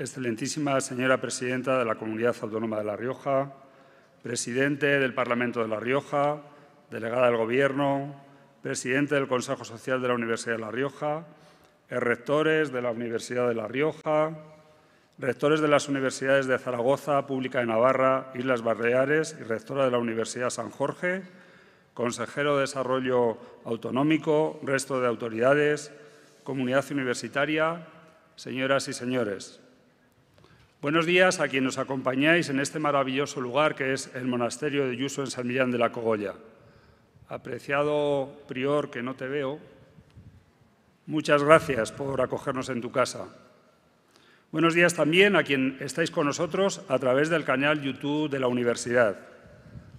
Excelentísima señora presidenta de la Comunidad Autónoma de La Rioja, presidente del Parlamento de La Rioja, delegada del Gobierno, presidente del Consejo Social de la Universidad de La Rioja, eh, rectores de la Universidad de La Rioja, rectores de las universidades de Zaragoza, Pública de Navarra, Islas Baleares y rectora de la Universidad San Jorge, consejero de Desarrollo Autonómico, resto de autoridades, comunidad universitaria, señoras y señores. Buenos días a quienes nos acompañáis en este maravilloso lugar que es el monasterio de Yuso en San Millán de la Cogolla. Apreciado prior, que no te veo, muchas gracias por acogernos en tu casa. Buenos días también a quien estáis con nosotros a través del canal YouTube de la Universidad.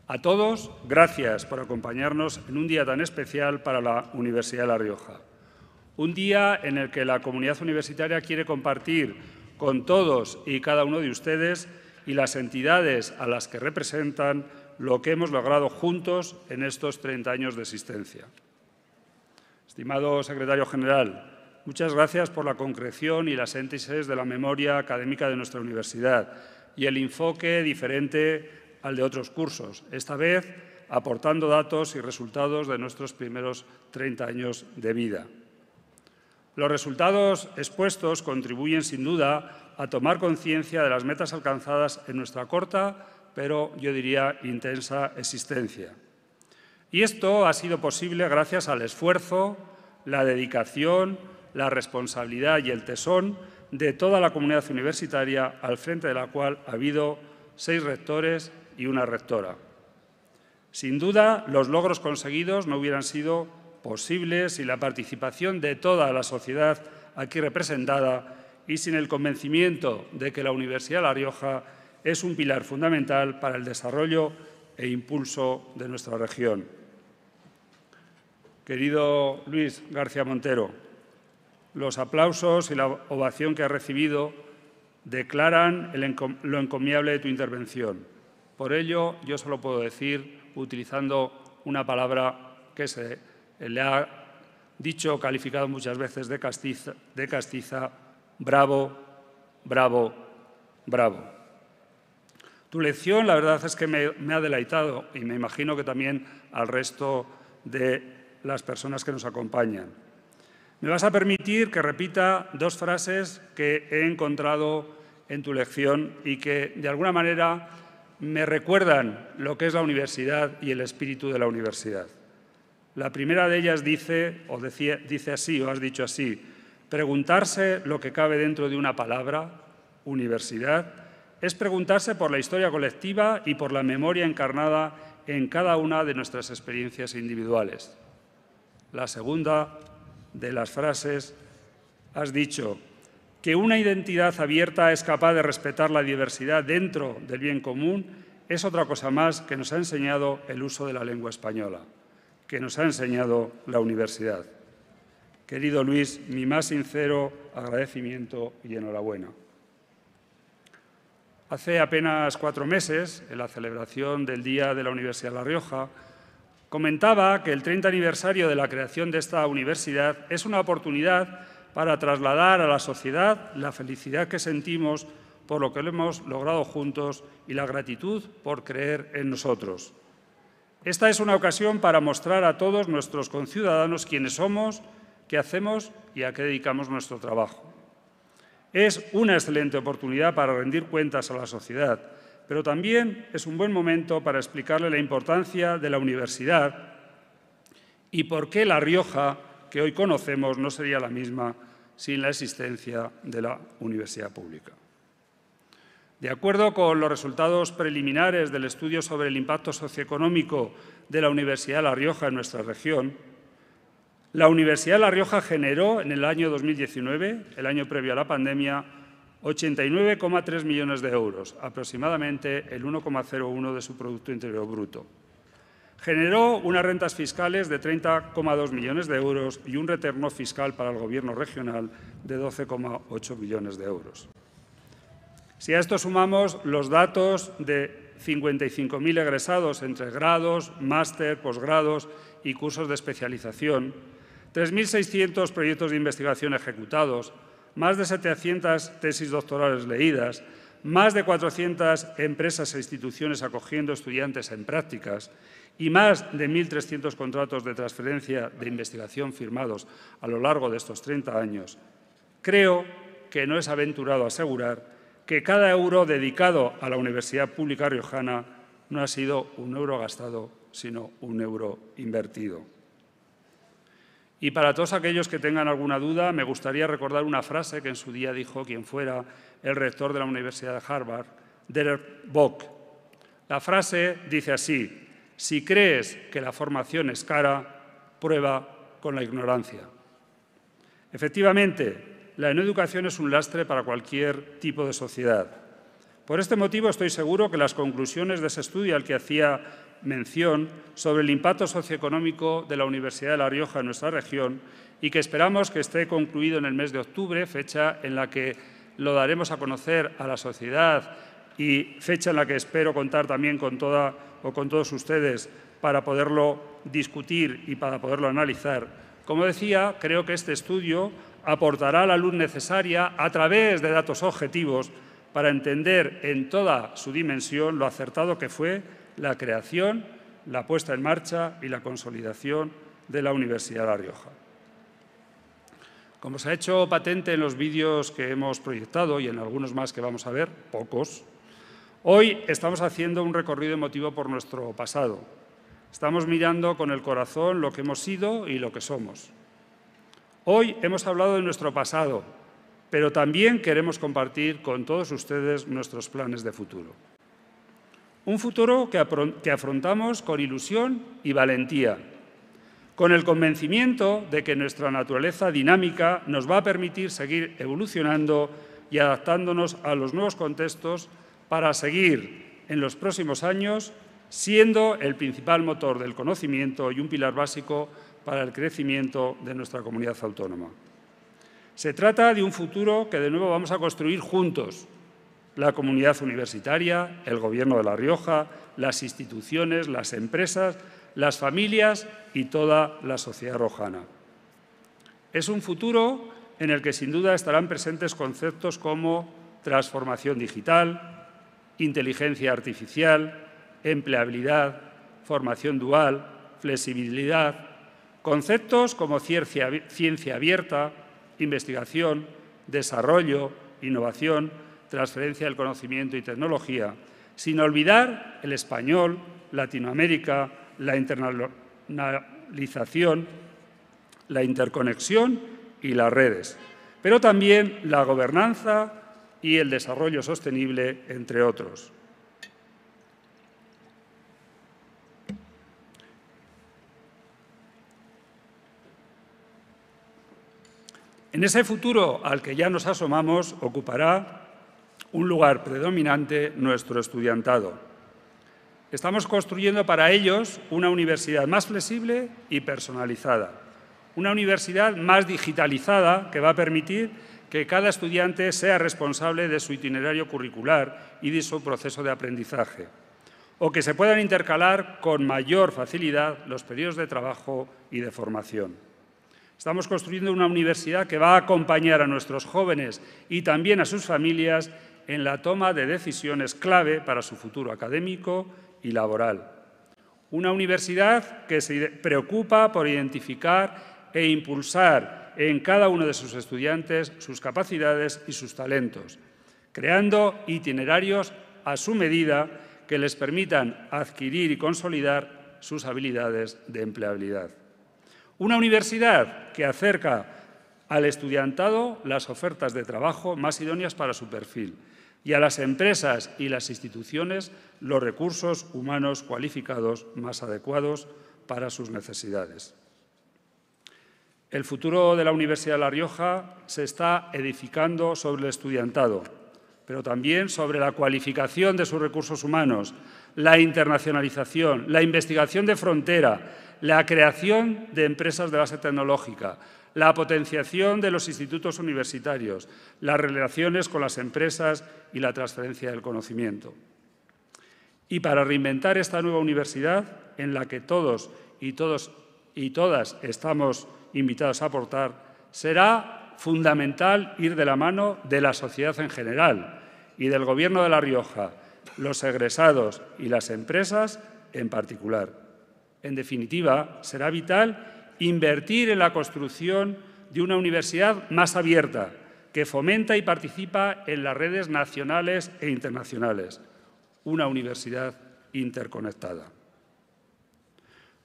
A todos, gracias por acompañarnos en un día tan especial para la Universidad de La Rioja. Un día en el que la comunidad universitaria quiere compartir con todos y cada uno de ustedes y las entidades a las que representan lo que hemos logrado juntos en estos 30 años de existencia. Estimado secretario general, muchas gracias por la concreción y las síntesis de la memoria académica de nuestra universidad y el enfoque diferente al de otros cursos, esta vez aportando datos y resultados de nuestros primeros 30 años de vida. Los resultados expuestos contribuyen sin duda a tomar conciencia de las metas alcanzadas en nuestra corta, pero yo diría intensa existencia. Y esto ha sido posible gracias al esfuerzo, la dedicación, la responsabilidad y el tesón de toda la comunidad universitaria, al frente de la cual ha habido seis rectores y una rectora. Sin duda, los logros conseguidos no hubieran sido posibles y la participación de toda la sociedad aquí representada y sin el convencimiento de que la Universidad de La Rioja es un pilar fundamental para el desarrollo e impulso de nuestra región. Querido Luis García Montero, los aplausos y la ovación que ha recibido declaran lo encomiable de tu intervención. Por ello, yo solo puedo decir, utilizando una palabra que se eh, le ha dicho, calificado muchas veces de castiza, bravo, bravo, bravo. Tu lección, la verdad es que me, me, ha deleitado y me imagino que también al resto de las personas que nos acompañan. Me vas a permitir que repita dos frases que he encontrado en tu lección y que de alguna manera me recuerdan lo que es la universidad y el espíritu de la universidad. La primera de ellas dice, o dice así, o has dicho así, preguntarse lo que cabe dentro de una palabra, universidad, es preguntarse por la historia colectiva y por la memoria encarnada en cada una de nuestras experiencias individuales. La segunda de las frases, has dicho que una identidad abierta es capaz de respetar la diversidad dentro del bien común es otra cosa más que nos ha enseñado el uso de la lengua española que nos ha enseñado la universidad. Querido Luis, mi más sincero agradecimiento y enhorabuena. Hace apenas cuatro meses, en la celebración del Día de la Universidad de La Rioja, comentaba que el 30 aniversario de la creación de esta universidad es una oportunidad para trasladar a la sociedad la felicidad que sentimos por lo que lo hemos logrado juntos y la gratitud por creer en nosotros. Esta es una ocasión para mostrar a todos nuestros conciudadanos quiénes somos, qué hacemos y a qué dedicamos nuestro trabajo. Es una excelente oportunidad para rendir cuentas a la sociedad, pero también es un buen momento para explicarle la importancia de la universidad y por qué La Rioja, que hoy conocemos, no sería la misma sin la existencia de la universidad pública. De acuerdo con los resultados preliminares del estudio sobre el impacto socioeconómico de la Universidad de La Rioja en nuestra región, la Universidad de La Rioja generó en el año 2019, el año previo a la pandemia, 89,3 millones de euros, aproximadamente el 1,01 de su Producto Interior Bruto. Generó unas rentas fiscales de 30,2 millones de euros y un retorno fiscal para el Gobierno regional de 12,8 millones de euros. Si a esto sumamos los datos de 55.000 egresados entre grados, máster, posgrados y cursos de especialización, 3.600 proyectos de investigación ejecutados, más de 700 tesis doctorales leídas, más de 400 empresas e instituciones acogiendo estudiantes en prácticas y más de 1.300 contratos de transferencia de investigación firmados a lo largo de estos 30 años, creo que no es aventurado asegurar que cada euro dedicado a la Universidad Pública Riojana no ha sido un euro gastado, sino un euro invertido. Y para todos aquellos que tengan alguna duda, me gustaría recordar una frase que en su día dijo quien fuera el rector de la Universidad de Harvard, Derek Bock. La frase dice así, si crees que la formación es cara, prueba con la ignorancia. Efectivamente, la no educación es un lastre para cualquier tipo de sociedad. Por este motivo, estoy seguro que las conclusiones de ese estudio al que hacía mención sobre el impacto socioeconómico de la Universidad de La Rioja en nuestra región y que esperamos que esté concluido en el mes de octubre, fecha en la que lo daremos a conocer a la sociedad y fecha en la que espero contar también con toda con todos ustedes para poderlo discutir y para poderlo analizar. Como decía, creo que este estudio aportará la luz necesaria a través de datos objetivos para entender en toda su dimensión lo acertado que fue la creación, la puesta en marcha y la consolidación de la Universidad de La Rioja. Como se ha hecho patente en los vídeos que hemos proyectado y en algunos más que vamos a ver, pocos, hoy estamos haciendo un recorrido emotivo por nuestro pasado. Estamos mirando con el corazón lo que hemos sido y lo que somos. Hoy hemos hablado de nuestro pasado, pero también queremos compartir con todos ustedes nuestros planes de futuro. Un futuro que afrontamos con ilusión y valentía, con el convencimiento de que nuestra naturaleza dinámica nos va a permitir seguir evolucionando y adaptándonos a los nuevos contextos para seguir en los próximos años siendo el principal motor del conocimiento y un pilar básico para el crecimiento de nuestra comunidad autónoma. Se trata de un futuro que de nuevo vamos a construir juntos, la comunidad universitaria, el Gobierno de La Rioja, las instituciones, las empresas, las familias y toda la sociedad rojana. Es un futuro en el que sin duda estarán presentes conceptos como transformación digital, inteligencia artificial, empleabilidad, formación dual, flexibilidad, Conceptos como ciencia, abierta, investigación, desarrollo, innovación, transferencia del conocimiento y tecnología, sin olvidar el español, Latinoamérica, la internalización, la interconexión y las redes, pero también la gobernanza y el desarrollo sostenible, entre otros. En ese futuro al que ya nos asomamos ocupará un lugar predominante nuestro estudiantado. Estamos construyendo para ellos una universidad más flexible y personalizada, una universidad más digitalizada que va a permitir que cada estudiante sea responsable de su itinerario curricular y de su proceso de aprendizaje, o que se puedan intercalar con mayor facilidad los periodos de trabajo y de formación. Estamos construyendo una universidad que va a acompañar a nuestros jóvenes y también a sus familias en la toma de decisiones clave para su futuro académico y laboral. Una universidad que se preocupa por identificar e impulsar en cada uno de sus estudiantes sus capacidades y sus talentos, creando itinerarios a su medida que les permitan adquirir y consolidar sus habilidades de empleabilidad. Una universidad que acerca al estudiantado las ofertas de trabajo más idóneas para su perfil y a las empresas y las instituciones los recursos humanos cualificados más adecuados para sus necesidades. El futuro de la Universidad de La Rioja se está edificando sobre el estudiantado, pero también sobre la cualificación de sus recursos humanos, la internacionalización, la investigación de frontera, la creación de empresas de base tecnológica, la potenciación de los institutos universitarios, las relaciones con las empresas y la transferencia del conocimiento. Y para reinventar esta nueva universidad en la que todos y, todos y todas estamos invitados a aportar, será fundamental ir de la mano de la sociedad en general y del Gobierno de La Rioja, los egresados y las empresas en particular. En definitiva, será vital invertir en la construcción de una universidad más abierta, que fomenta y participa en las redes nacionales e internacionales, una universidad interconectada.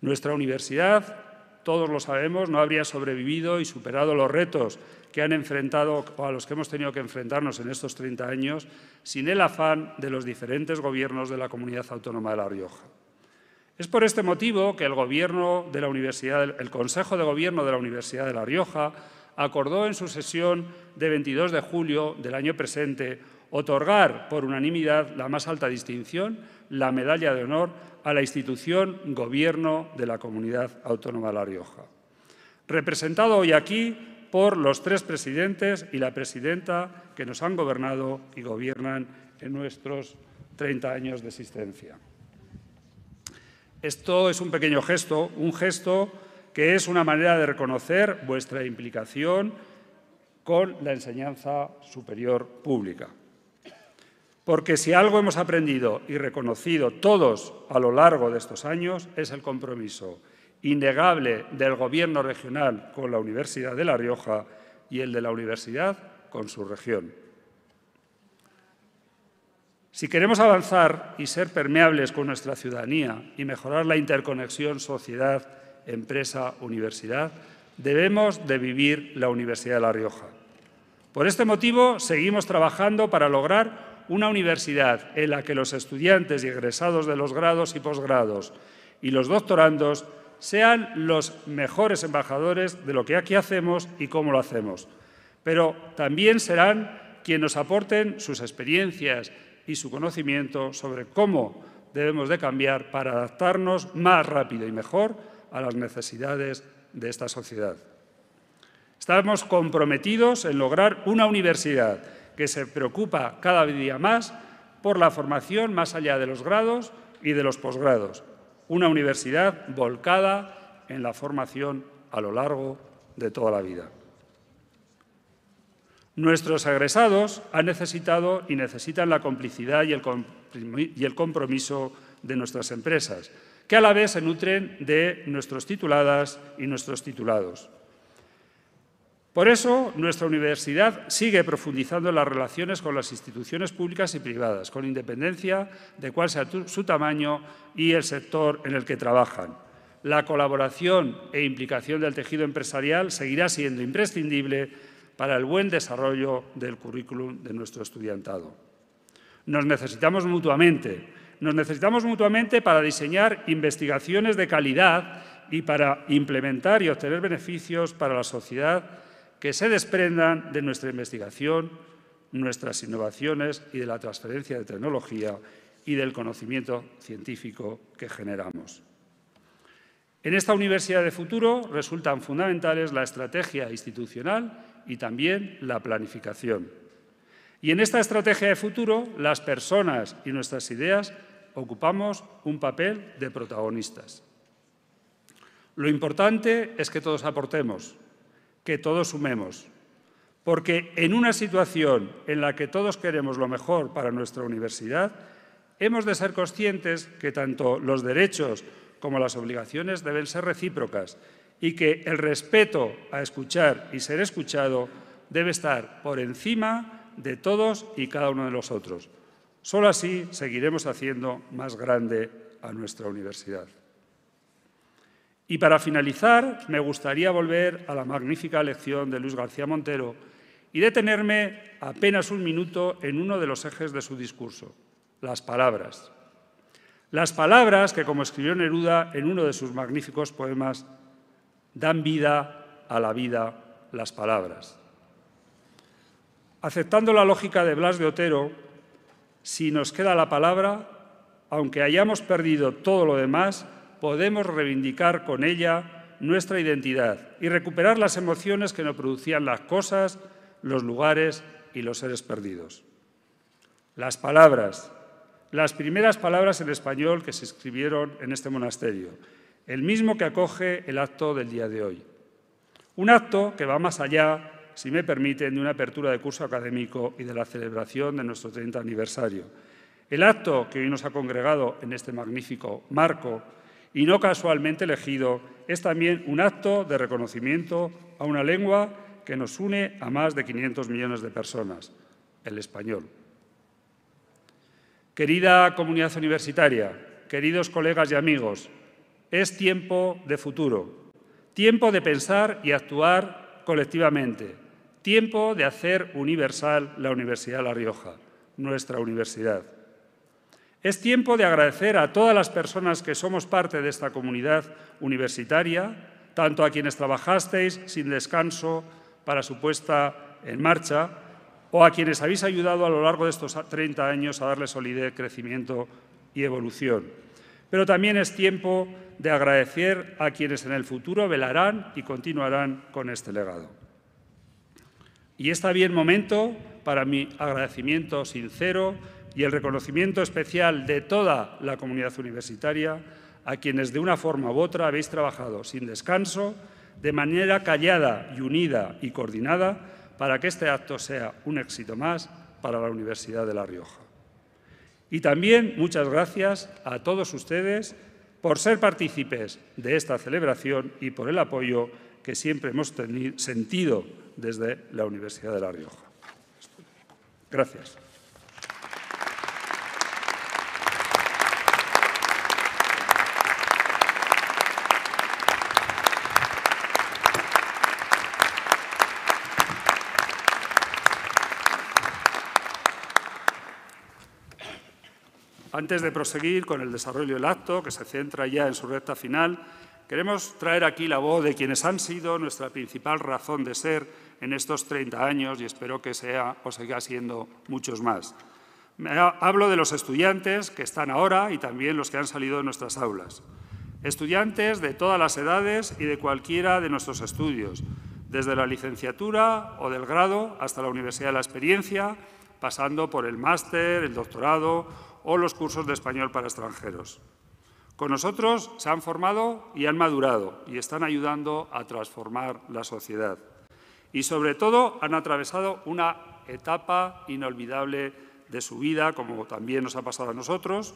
Nuestra universidad, todos lo sabemos, no habría sobrevivido y superado los retos que han enfrentado o a los que hemos tenido que enfrentarnos en estos 30 años sin el afán de los diferentes gobiernos de la comunidad autónoma de La Rioja. Es por este motivo que el, Consejo de Gobierno de la Universidad de La Rioja acordó en su sesión de 22 de julio del año presente otorgar por unanimidad la más alta distinción, la medalla de honor, a la institución Gobierno de la Comunidad Autónoma de La Rioja. Representado hoy aquí por los tres presidentes y la presidenta que nos han gobernado y gobiernan en nuestros 30 años de existencia. Esto es un pequeño gesto, un gesto que es una manera de reconocer vuestra implicación con la enseñanza superior pública. Porque si algo hemos aprendido y reconocido todos a lo largo de estos años es el compromiso innegable del Gobierno regional con la Universidad de La Rioja y el de la Universidad con su región. Si queremos avanzar y ser permeables con nuestra ciudadanía y mejorar la interconexión sociedad, empresa, universidad, debemos de vivir la Universidad de La Rioja. Por este motivo, seguimos trabajando para lograr una universidad en la que los estudiantes y egresados de los grados y posgrados y los doctorandos sean los mejores embajadores de lo que aquí hacemos y cómo lo hacemos, pero también serán quienes nos aporten sus experiencias y su conocimiento sobre cómo debemos de cambiar para adaptarnos más rápido y mejor a las necesidades de esta sociedad. Estamos comprometidos en lograr una universidad que se preocupa cada día más por la formación más allá de los grados y de los posgrados, una universidad volcada en la formación a lo largo de toda la vida. Nuestros agresados han necesitado y necesitan la complicidad y el compromiso de nuestras empresas, que a la vez se nutren de nuestros tituladas y nuestros titulados. Por eso, nuestra universidad sigue profundizando en las relaciones con las instituciones públicas y privadas, con independencia de cuál sea su tamaño y el sector en el que trabajan. La colaboración e implicación del tejido empresarial seguirá siendo imprescindible para el buen desarrollo del currículum de nuestro estudiantado. Nos necesitamos mutuamente. Nos necesitamos mutuamente para diseñar investigaciones de calidad y para implementar y obtener beneficios para la sociedad que se desprendan de nuestra investigación, nuestras innovaciones y de la transferencia de tecnología y del conocimiento científico que generamos. En esta universidad de futuro resultan fundamentales la estrategia institucional y también la planificación. Y en esta estrategia de futuro, las personas y nuestras ideas ocupamos un papel de protagonistas. Lo importante es que todos aportemos, que todos sumemos, porque en una situación en la que todos queremos lo mejor para nuestra universidad, hemos de ser conscientes que tanto los derechos como las obligaciones deben ser recíprocas y que el respeto a escuchar y ser escuchado debe estar por encima de todos y cada uno de los otros. Solo así seguiremos haciendo más grande a nuestra universidad. Y para finalizar, me gustaría volver a la magnífica lección de Luis García Montero y detenerme apenas un minuto en uno de los ejes de su discurso, las palabras. Las palabras que, como escribió Neruda en uno de sus magníficos poemas, dan vida a la vida las palabras. Aceptando la lógica de Blas de Otero, si nos queda la palabra, aunque hayamos perdido todo lo demás, podemos reivindicar con ella nuestra identidad y recuperar las emociones que nos producían las cosas, los lugares y los seres perdidos. Las palabras, las primeras palabras en español que se escribieron en este monasterio, el mismo que acoge el acto del día de hoy. Un acto que va más allá, si me permiten, de una apertura de curso académico y de la celebración de nuestro 30 aniversario. El acto que hoy nos ha congregado en este magnífico marco y no casualmente elegido es también un acto de reconocimiento a una lengua que nos une a más de 500 millones de personas, el español. Querida comunidad universitaria, queridos colegas y amigos, es tiempo de futuro, tiempo de pensar y actuar colectivamente, tiempo de hacer universal la Universidad de La Rioja, nuestra universidad. Es tiempo de agradecer a todas las personas que somos parte de esta comunidad universitaria, tanto a quienes trabajasteis sin descanso para su puesta en marcha, o a quienes habéis ayudado a lo largo de estos 30 años a darle solidez, crecimiento y evolución. Pero también es tiempo de agradecer a quienes en el futuro velarán y continuarán con este legado. Y está bien momento para mi agradecimiento sincero y el reconocimiento especial de toda la comunidad universitaria a quienes de una forma u otra habéis trabajado sin descanso, de manera callada y unida y coordinada para que este acto sea un éxito más para la Universidad de La Rioja. Y también muchas gracias a todos ustedes por ser partícipes de esta celebración y por el apoyo que siempre hemos sentido desde la Universidad de La Rioja. Gracias. Antes de proseguir con el desarrollo del acto, que se centra ya en su recta final, queremos traer aquí la voz de quienes han sido nuestra principal razón de ser en estos 30 años y espero que sea o siga siendo muchos más. Hablo de los estudiantes que están ahora y también los que han salido de nuestras aulas. Estudiantes de todas las edades y de cualquiera de nuestros estudios, desde la licenciatura o del grado hasta la Universidad de la Experiencia, pasando por el máster, el doctorado o los cursos de español para extranjeros. Con nosotros se han formado y han madurado y están ayudando a transformar la sociedad. Y sobre todo han atravesado una etapa inolvidable de su vida, como también nos ha pasado a nosotros,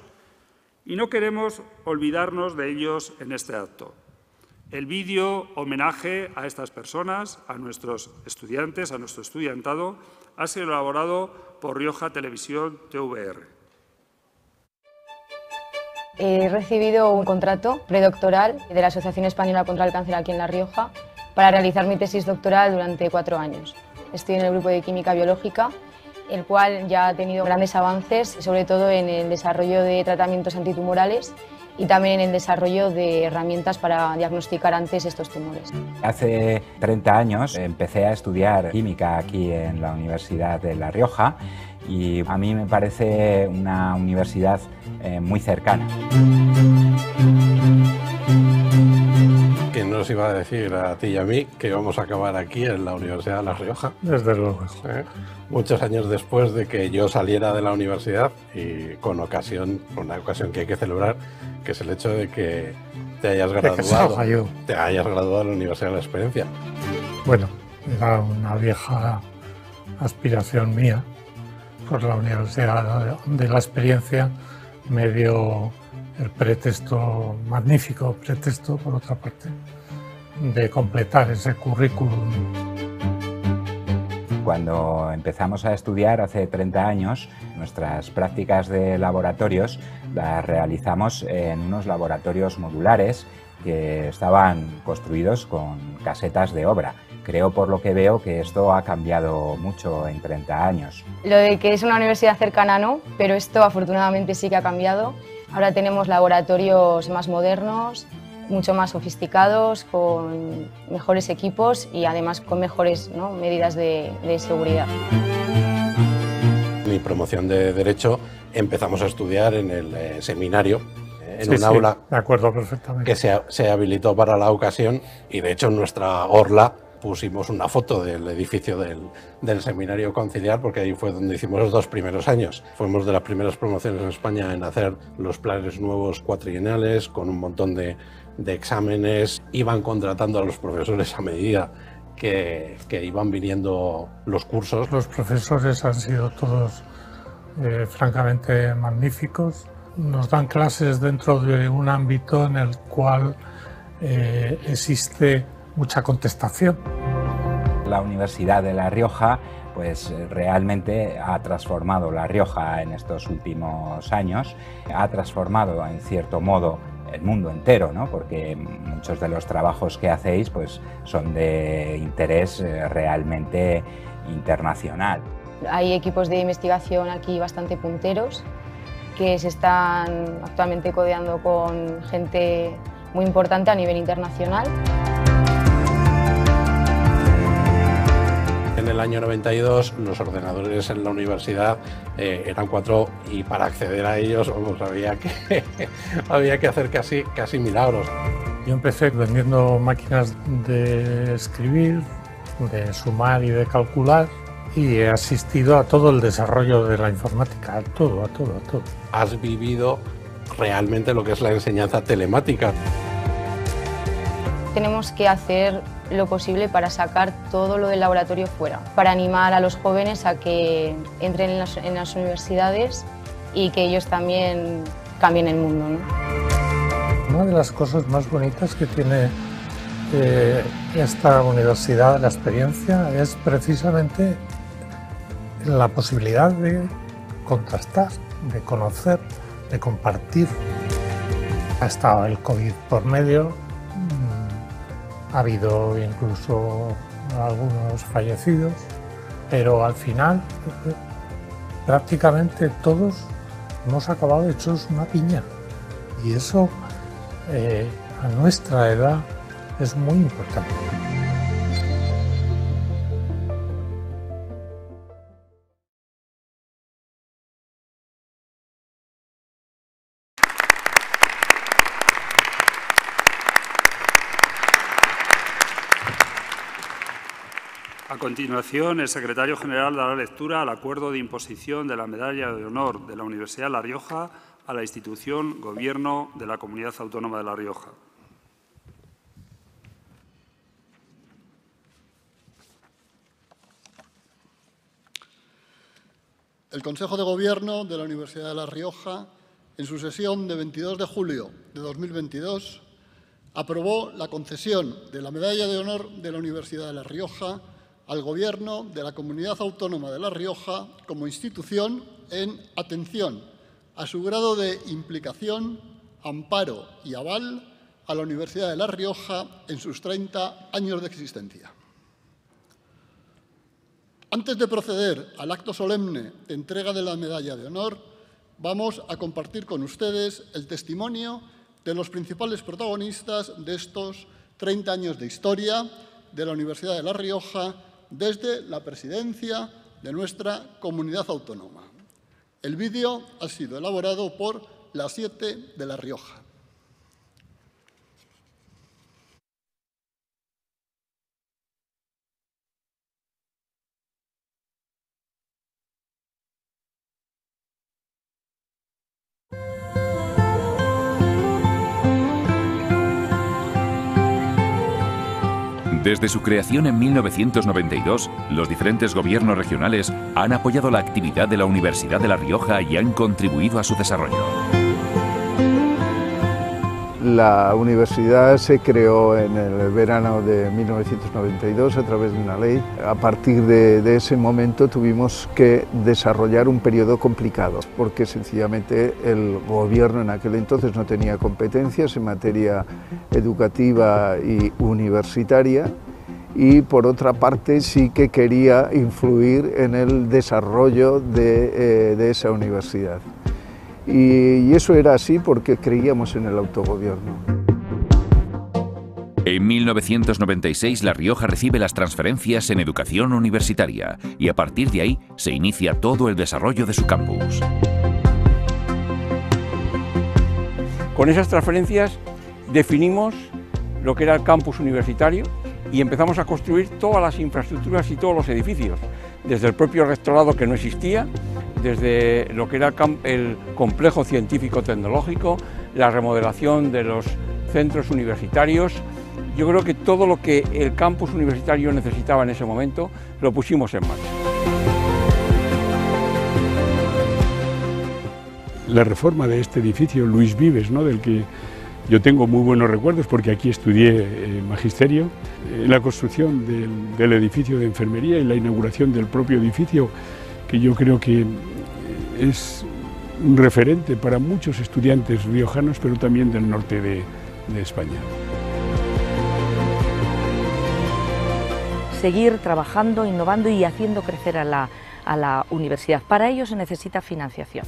y no queremos olvidarnos de ellos en este acto. El vídeo homenaje a estas personas, a nuestros estudiantes, a nuestro estudiantado, ha sido elaborado por Rioja Televisión TVR. He recibido un contrato predoctoral de la Asociación Española contra el Cáncer aquí en La Rioja para realizar mi tesis doctoral durante cuatro años. Estoy en el grupo de química biológica, el cual ya ha tenido grandes avances, sobre todo en el desarrollo de tratamientos antitumorales y también en el desarrollo de herramientas para diagnosticar antes estos tumores. Hace 30 años empecé a estudiar química aquí en la Universidad de La Rioja y a mí me parece una universidad eh, muy cercana. ¿Quién nos iba a decir a ti y a mí que vamos a acabar aquí en la Universidad de La Rioja? Desde luego. Muchos años después de que yo saliera de la universidad y con ocasión, una ocasión que hay que celebrar, que es el hecho de que te hayas graduado, te hayas graduado de la Universidad de la Experiencia. Bueno, era una vieja aspiración mía por la Universidad de la Experiencia me dio el pretexto, magnífico pretexto por otra parte, de completar ese currículum. Cuando empezamos a estudiar hace 30 años, nuestras prácticas de laboratorios las realizamos en unos laboratorios modulares que estaban construidos con casetas de obra creo por lo que veo que esto ha cambiado mucho en 30 años. Lo de que es una universidad cercana no, pero esto afortunadamente sí que ha cambiado. Ahora tenemos laboratorios más modernos, mucho más sofisticados, con mejores equipos y además con mejores medidas de, seguridad. Mi promoción de Derecho empezamos a estudiar en el eh, seminario eh, en un aula de acuerdo, que se, se, habilitó para la ocasión y de hecho nuestra orla pusimos una foto del edificio del, seminario conciliar, porque ahí fue donde hicimos los dos primeros años. Fuimos de las primeras promociones en España en hacer los planes nuevos cuatrienales con un montón de, exámenes. Iban contratando a los profesores a medida que, iban viniendo los cursos. Los profesores han sido todos eh, francamente magníficos. Nos dan clases dentro de un ámbito en el cual eh, existe mucha contestación. La Universidad de La Rioja pues eh, realmente ha transformado La Rioja en estos últimos años, ha transformado en cierto modo el mundo entero, ¿no? porque muchos de los trabajos que hacéis pues, son de interés eh, realmente internacional. Hay equipos de investigación aquí bastante punteros que se están actualmente codeando con gente muy importante a nivel internacional. en el año 92 los ordenadores en la universidad eh, eran cuatro y para acceder a ellos había, que, había que hacer casi, casi milagros. Yo empecé vendiendo máquinas de escribir, de sumar y de calcular y he asistido a todo el desarrollo de la informática, a todo, a todo, a todo. Has vivido realmente lo que es la enseñanza telemática. Tenemos que hacer lo posible para sacar todo lo del laboratorio fuera, para animar a los jóvenes a que entren en las, universidades y que ellos también cambien el mundo. Una de las cosas más bonitas que tiene eh, esta universidad, la experiencia, es precisamente la posibilidad de contrastar, de conocer, de compartir. Ha estado el COVID por medio, ha habido incluso algunos fallecidos, pero al final prácticamente todos hemos acabado hechos una piña. Y eso eh, a nuestra edad es muy importante. continuación, el secretario general dará lectura al acuerdo de imposición de la Medalla de Honor de la Universidad de La Rioja a la institución Gobierno de la Comunidad Autónoma de La Rioja. El Consejo de Gobierno de la Universidad de La Rioja, en su sesión de 22 de julio de 2022, aprobó la concesión de la Medalla de Honor de la Universidad de La Rioja al Gobierno de la Comunidad Autónoma de La Rioja como institución en atención a su grado de implicación, amparo y aval a la Universidad de La Rioja en sus 30 años de existencia. Antes de proceder al acto solemne de entrega de la Medalla de Honor, vamos a compartir con ustedes el testimonio de los principales protagonistas de estos 30 años de historia de la Universidad de La Rioja desde la presidencia de nuestra comunidad autónoma. El vídeo ha sido elaborado por las Siete de La Rioja. Desde su creación en 1992, los diferentes gobiernos regionales han apoyado la actividad de la Universidad de La Rioja y han contribuido a su desarrollo. La universidad se creó en el verano de 1992 a través de una ley. A partir de, ese momento tuvimos que desarrollar un periodo complicado porque sencillamente el gobierno en aquel entonces no tenía competencias en materia educativa y universitaria y por otra parte sí que quería influir en el desarrollo de eh, esa universidad y, eso era así porque creíamos en el autogobierno. En 1996 La Rioja recibe las transferencias en educación universitaria y a partir de ahí se inicia todo el desarrollo de su campus. Con esas transferencias definimos lo que era el campus universitario y empezamos a construir todas las infraestructuras y todos los edificios desde el propio restaurado que no existía, desde lo que era el complejo científico-tecnológico, la remodelación de los centros universitarios. Yo creo que todo lo que el campus universitario necesitaba en ese momento lo pusimos en marcha. La reforma de este edificio, Luis Vives, ¿no? del que yo tengo muy buenos recuerdos porque aquí estudié eh, magisterio. la construcción del, edificio de enfermería y la inauguración del propio edificio, que yo creo que eh, es un referente para muchos estudiantes riojanos, pero también del norte de, España. Seguir trabajando, innovando y haciendo crecer a la universidad. Para ello se necesita financiación.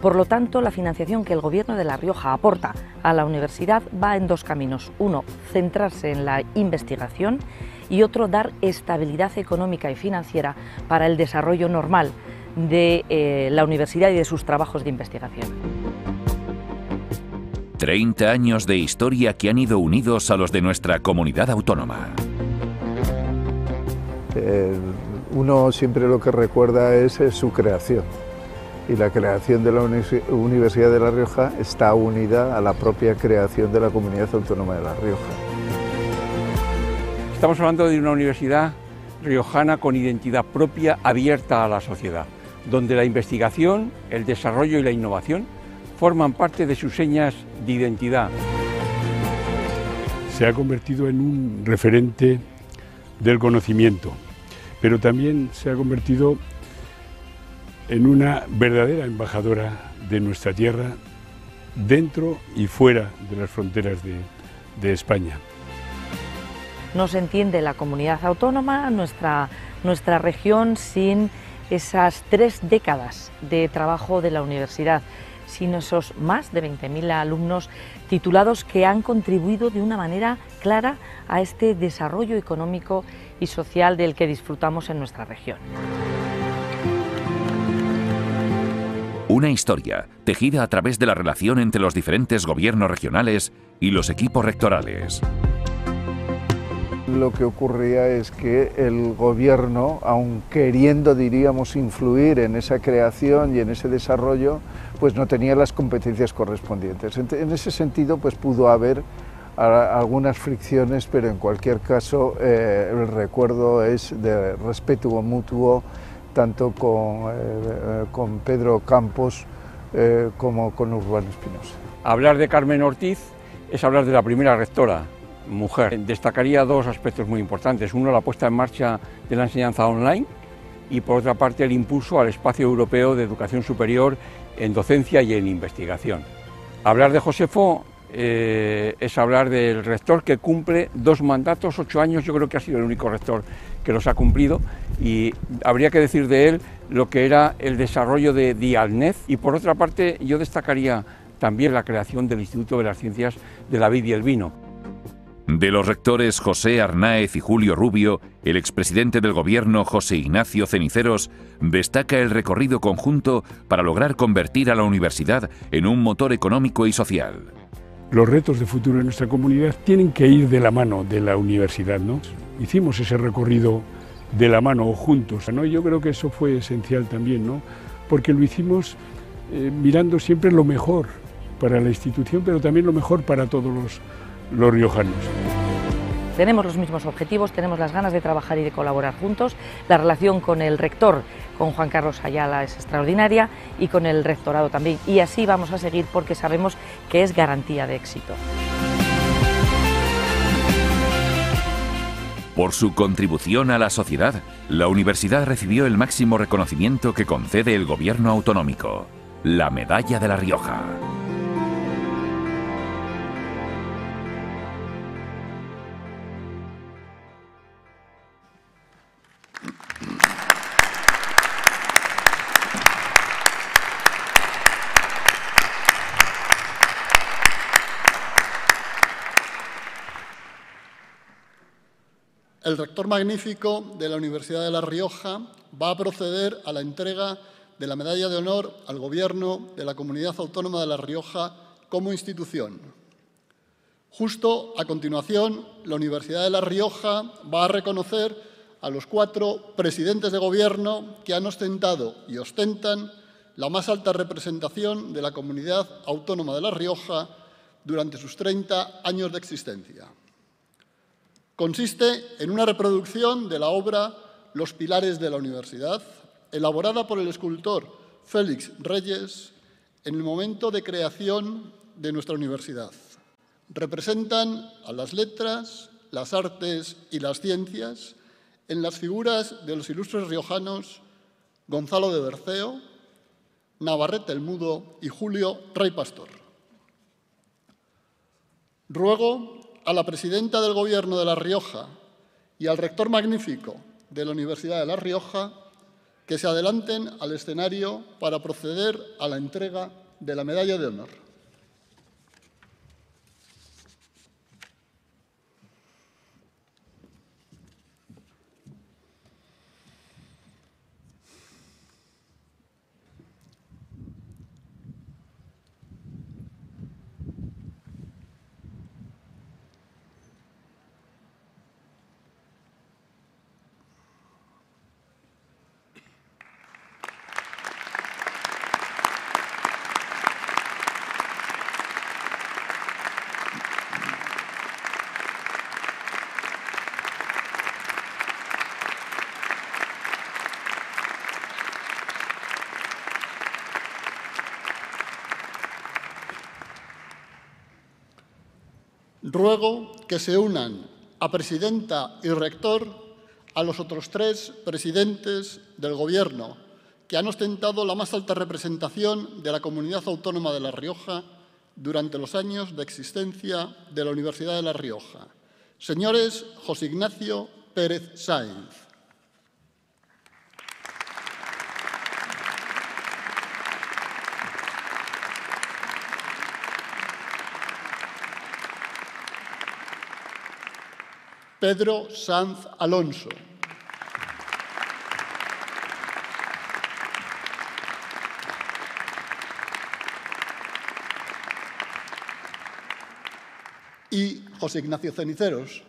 Por lo tanto, la financiación que el Gobierno de La Rioja aporta a la universidad va en dos caminos. Uno, centrarse en la investigación y otro, dar estabilidad económica y financiera para el desarrollo normal de eh, la universidad y de sus trabajos de investigación. Treinta años de historia que han ido unidos a los de nuestra comunidad autónoma. Eh, uno siempre lo que recuerda es eh, su creación y la creación de la Universidad de La Rioja está unida a la propia creación de la Comunidad Autónoma de La Rioja. Estamos hablando de una universidad riojana con identidad propia abierta a la sociedad, donde la investigación, el desarrollo y la innovación forman parte de sus señas de identidad. Se ha convertido en un referente del conocimiento, pero también se ha convertido en una verdadera embajadora de nuestra tierra dentro y fuera de las fronteras de, España. No se entiende la comunidad autónoma, nuestra, nuestra región, sin esas tres décadas de trabajo de la universidad, sin esos más de 20.000 alumnos titulados que han contribuido de una manera clara a este desarrollo económico y social del que disfrutamos en nuestra región. Una historia tejida a través de la relación entre los diferentes gobiernos regionales y los equipos rectorales. Lo que ocurría es que el gobierno, aun queriendo, diríamos, influir en esa creación y en ese desarrollo, pues no tenía las competencias correspondientes. En ese sentido, pues pudo haber algunas fricciones, pero en cualquier caso eh, el recuerdo es de respeto mutuo tanto eh, eh, con, Pedro Campos eh, como con Urbano Espinosa. Hablar de Carmen Ortiz es hablar de la primera rectora mujer. Destacaría dos aspectos muy importantes. Uno, la puesta en marcha de la enseñanza online y, por otra parte, el impulso al espacio europeo de educación superior en docencia y en investigación. Hablar de Josefo eh, es hablar del rector que cumple dos mandatos, ocho años, yo creo que ha sido el único rector que los ha cumplido y habría que decir de él lo que era el desarrollo de Dialnet y por otra parte yo destacaría también la creación del Instituto de las Ciencias de la Vid y el Vino. De los rectores José Arnaez y Julio Rubio, el expresidente del gobierno José Ignacio Ceniceros destaca el recorrido conjunto para lograr convertir a la universidad en un motor económico y social los retos de futuro de nuestra comunidad tienen que ir de la mano de la universidad. ¿no? Hicimos ese recorrido de la mano o juntos. Yo creo que eso fue esencial también, ¿no? porque lo hicimos eh, mirando siempre lo mejor para la institución, pero también lo mejor para todos los, los riojanos. Tenemos los mismos objetivos, tenemos las ganas de trabajar y de colaborar juntos. La relación con el rector, con Juan Carlos Ayala, es extraordinaria y con el rectorado también. Y así vamos a seguir porque sabemos que es garantía de éxito. Por su contribución a la sociedad, la universidad recibió el máximo reconocimiento que concede el gobierno autonómico, la Medalla de la Rioja. el rector magnífico de la Universidad de La Rioja va a proceder a la entrega de la Medalla de Honor al Gobierno de la Comunidad Autónoma de La Rioja como institución. Justo a continuación, la Universidad de La Rioja va a reconocer a los cuatro presidentes de Gobierno que han ostentado y ostentan la más alta representación de la Comunidad Autónoma de La Rioja durante sus 30 años de existencia. Consiste en una reproducción de la obra Los pilares de la universidad, elaborada por el escultor Félix Reyes en el momento de creación de nuestra universidad. Representan a las letras, las artes y las ciencias en las figuras de los ilustres riojanos Gonzalo de Berceo, Navarrete el Mudo y Julio Rey Pastor. Ruego a la presidenta del Gobierno de La Rioja y al rector magnífico de la Universidad de La Rioja que se adelanten al escenario para proceder a la entrega de la Medalla de Honor. ruego que se unan a presidenta y rector a los otros tres presidentes del Gobierno que han ostentado la más alta representación de la comunidad autónoma de La Rioja durante los años de existencia de la Universidad de La Rioja. Señores José Ignacio Pérez Sáenz, Pedro Sanz Alonso. Y José Ignacio Ceniceros.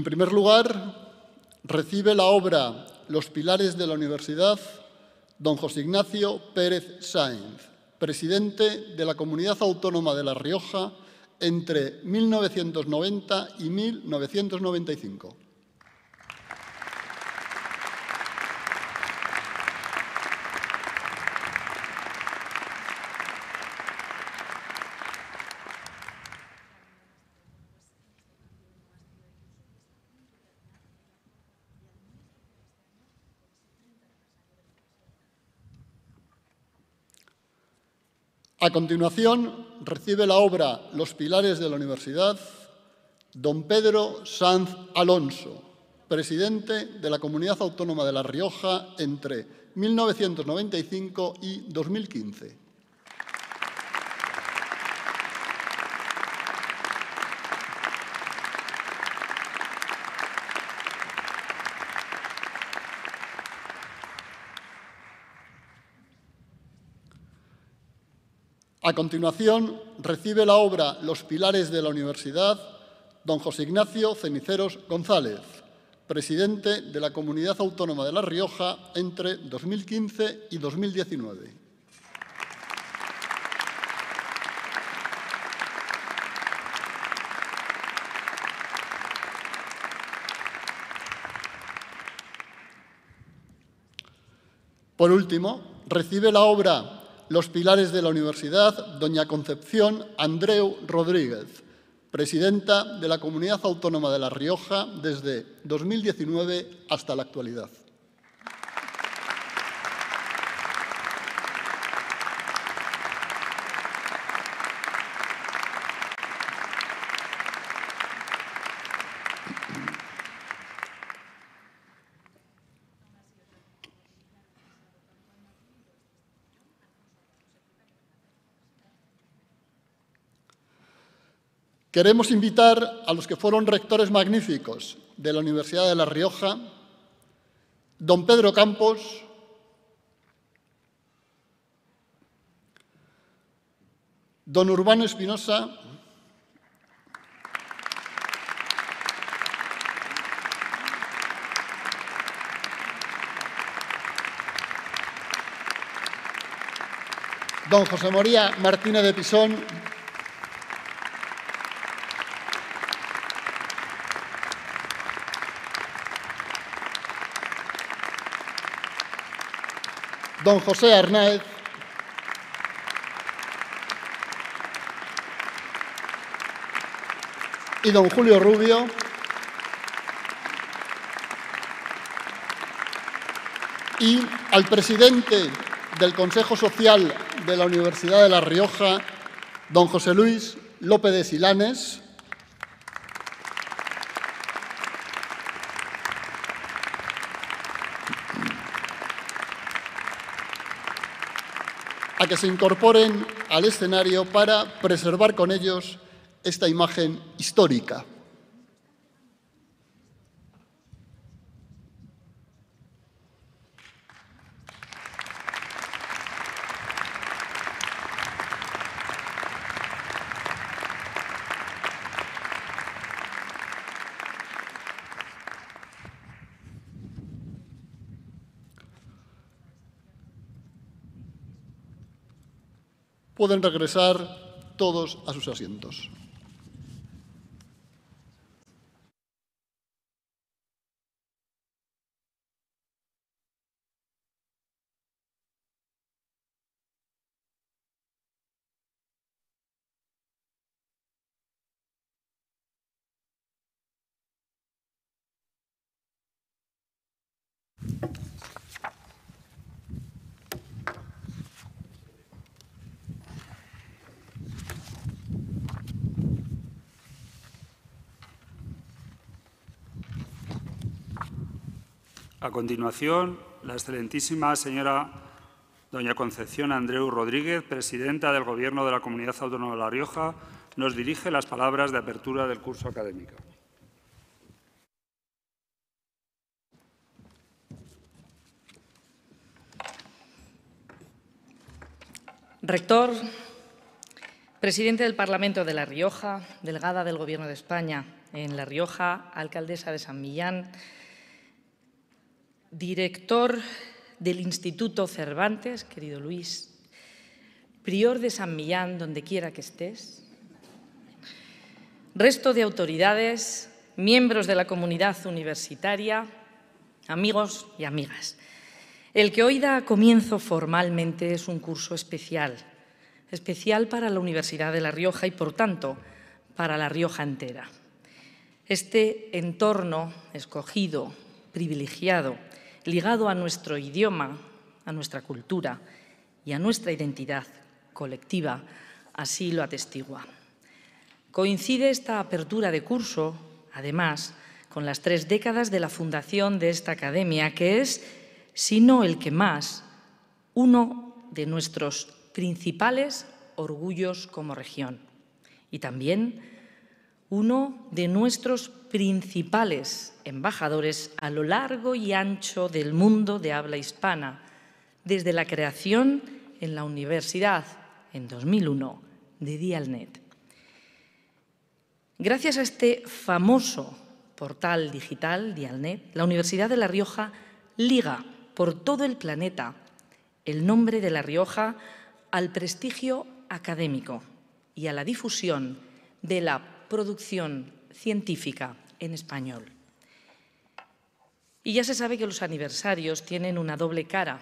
En primer lugar, recibe la obra Los pilares de la universidad don José Ignacio Pérez Sáenz, presidente de la Comunidad Autónoma de La Rioja entre 1990 y 1995. A continuación, recibe la obra Los pilares de la universidad don Pedro Sanz Alonso, presidente de la Comunidad Autónoma de La Rioja entre 1995 y 2015. A continuación, recibe la obra Los pilares de la universidad, don José Ignacio Ceniceros González, presidente de la Comunidad Autónoma de La Rioja entre 2015 y 2019. Por último, recibe la obra los pilares de la universidad, doña Concepción Andreu Rodríguez, presidenta de la Comunidad Autónoma de La Rioja desde 2019 hasta la actualidad. Queremos invitar a los que fueron rectores magníficos de la Universidad de La Rioja, don Pedro Campos, don Urbano Espinosa, don José María Martínez de Pisón, don José Arnaez, y don Julio Rubio. Y al presidente del Consejo Social de la Universidad de La Rioja, don José Luis López de Silanes. que se incorporen al escenario para preservar con ellos esta imagen histórica. pueden regresar todos a sus asientos. A continuación, la excelentísima señora doña Concepción Andreu Rodríguez, presidenta del Gobierno de la Comunidad Autónoma de La Rioja, nos dirige las palabras de apertura del curso académico. Rector, presidente del Parlamento de La Rioja, delegada del Gobierno de España en La Rioja, alcaldesa de San Millán, director del Instituto Cervantes, querido Luis, prior de San Millán, donde quiera que estés, resto de autoridades, miembros de la comunidad universitaria, amigos y amigas. El que hoy da comienzo formalmente es un curso especial, especial para la Universidad de La Rioja y, por tanto, para La Rioja entera. Este entorno escogido, privilegiado, ligado a nuestro idioma, a nuestra cultura y a nuestra identidad colectiva, así lo atestigua. Coincide esta apertura de curso, además, con las tres décadas de la fundación de esta academia, que es, si no el que más, uno de nuestros principales orgullos como región y también uno de nuestros principales embajadores a lo largo y ancho del mundo de habla hispana, desde la creación en la universidad en 2001 de Dialnet. Gracias a este famoso portal digital, Dialnet, la Universidad de La Rioja liga por todo el planeta el nombre de La Rioja al prestigio académico y a la difusión de la producción científica en español. Y ya se sabe que los aniversarios tienen una doble cara.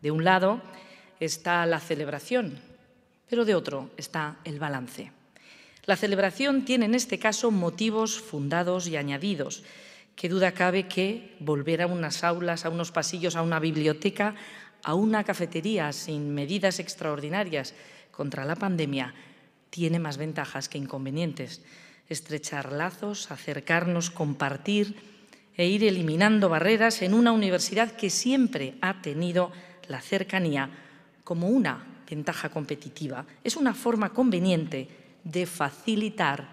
De un lado está la celebración, pero de otro está el balance. La celebración tiene en este caso motivos fundados y añadidos. Qué duda cabe que volver a unas aulas, a unos pasillos, a una biblioteca, a una cafetería sin medidas extraordinarias contra la pandemia tiene más ventajas que inconvenientes estrechar lazos, acercarnos, compartir e ir eliminando barreras en una universidad que siempre ha tenido la cercanía como una ventaja competitiva. Es una forma conveniente de facilitar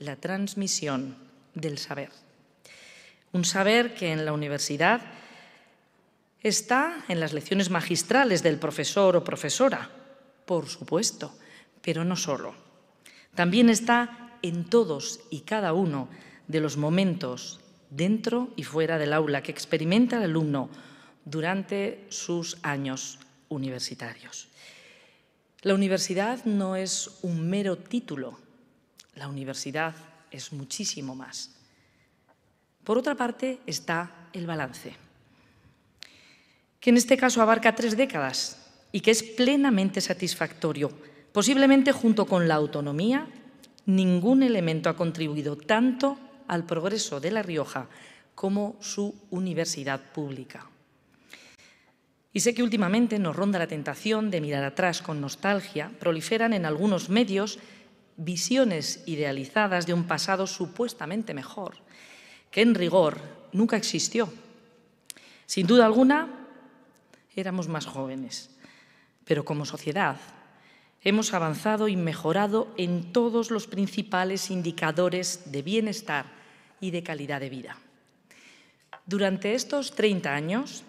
la transmisión del saber. Un saber que en la universidad está en las lecciones magistrales del profesor o profesora, por supuesto, pero no solo. También está en todos y cada uno de los momentos dentro y fuera del aula que experimenta el alumno durante sus años universitarios. La universidad no es un mero título, la universidad es muchísimo más. Por otra parte está el balance, que en este caso abarca tres décadas y que es plenamente satisfactorio, posiblemente junto con la autonomía ningún elemento ha contribuido tanto al progreso de La Rioja como su universidad pública. Y sé que últimamente nos ronda la tentación de mirar atrás con nostalgia, proliferan en algunos medios visiones idealizadas de un pasado supuestamente mejor, que en rigor nunca existió. Sin duda alguna, éramos más jóvenes, pero como sociedad Hemos avanzado y mejorado en todos los principales indicadores de bienestar y de calidad de vida. Durante estos 30 años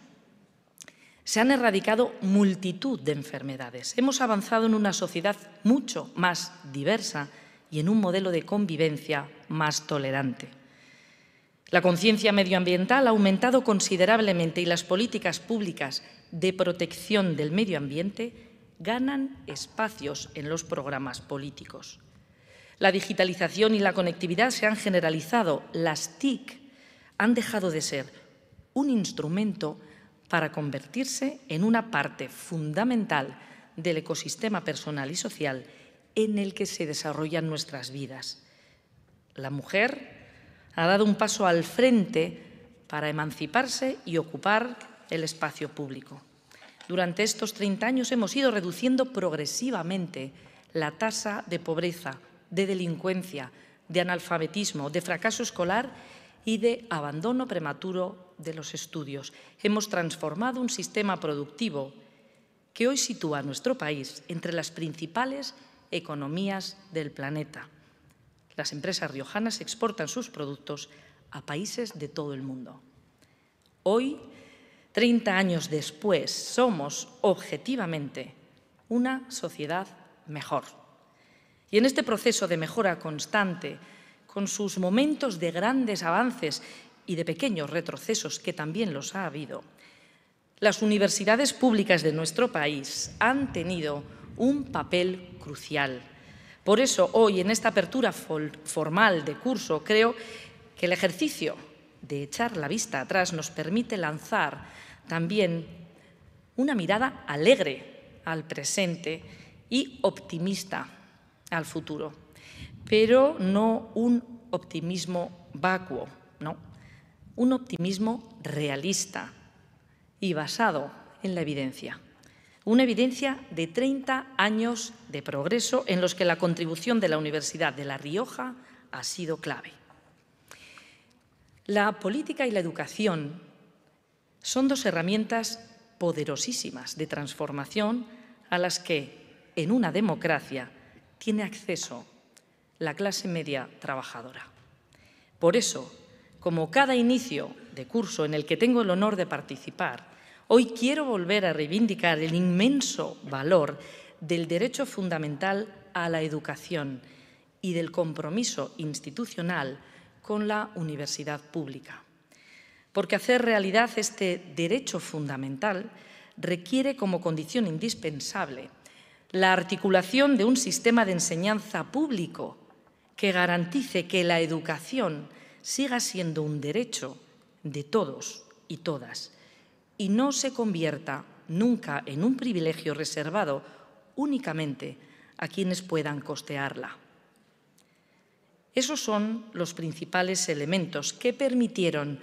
se han erradicado multitud de enfermedades. Hemos avanzado en una sociedad mucho más diversa y en un modelo de convivencia más tolerante. La conciencia medioambiental ha aumentado considerablemente y las políticas públicas de protección del medio ambiente ganan espacios en los programas políticos. La digitalización y la conectividad se han generalizado. Las TIC han dejado de ser un instrumento para convertirse en una parte fundamental del ecosistema personal y social en el que se desarrollan nuestras vidas. La mujer ha dado un paso al frente para emanciparse y ocupar el espacio público. Durante estos 30 años hemos ido reduciendo progresivamente la tasa de pobreza, de delincuencia, de analfabetismo, de fracaso escolar y de abandono prematuro de los estudios. Hemos transformado un sistema productivo que hoy sitúa a nuestro país entre las principales economías del planeta. Las empresas riojanas exportan sus productos a países de todo el mundo. Hoy 30 años después, somos objetivamente una sociedad mejor. Y en este proceso de mejora constante, con sus momentos de grandes avances y de pequeños retrocesos que también los ha habido, las universidades públicas de nuestro país han tenido un papel crucial. Por eso hoy, en esta apertura formal de curso, creo que el ejercicio de echar la vista atrás nos permite lanzar también una mirada alegre al presente y optimista al futuro, pero no un optimismo vacuo, no, un optimismo realista y basado en la evidencia. Una evidencia de 30 años de progreso en los que la contribución de la Universidad de La Rioja ha sido clave. La política y la educación son dos herramientas poderosísimas de transformación a las que, en una democracia, tiene acceso la clase media trabajadora. Por eso, como cada inicio de curso en el que tengo el honor de participar, hoy quiero volver a reivindicar el inmenso valor del derecho fundamental a la educación y del compromiso institucional con la universidad pública. Porque hacer realidad este derecho fundamental requiere como condición indispensable la articulación de un sistema de enseñanza público que garantice que la educación siga siendo un derecho de todos y todas y no se convierta nunca en un privilegio reservado únicamente a quienes puedan costearla. Esos son los principales elementos que permitieron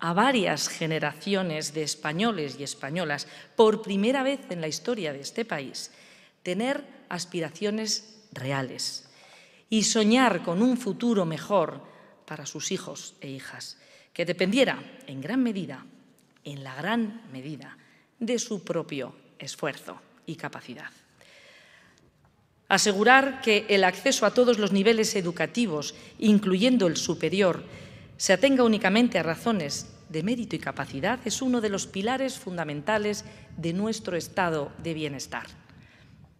a varias generaciones de españoles y españolas, por primera vez en la historia de este país, tener aspiraciones reales y soñar con un futuro mejor para sus hijos e hijas, que dependiera en gran medida, en la gran medida, de su propio esfuerzo y capacidad asegurar que el acceso a todos los niveles educativos, incluyendo el superior, se atenga únicamente a razones de mérito y capacidad es uno de los pilares fundamentales de nuestro estado de bienestar.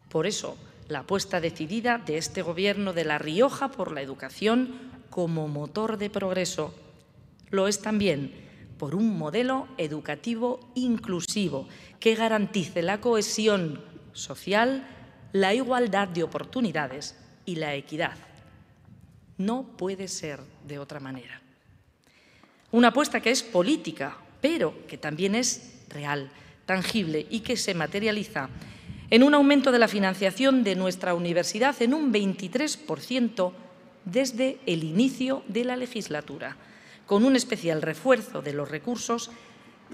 Por eso, la apuesta decidida de este Gobierno de La Rioja por la educación como motor de progreso lo es también por un modelo educativo inclusivo que garantice la cohesión social, la igualdad de oportunidades y la equidad. No puede ser de otra manera. Una apuesta que es política, pero que también es real, tangible y que se materializa en un aumento de la financiación de nuestra universidad en un 23% desde el inicio de la legislatura, con un especial refuerzo de los recursos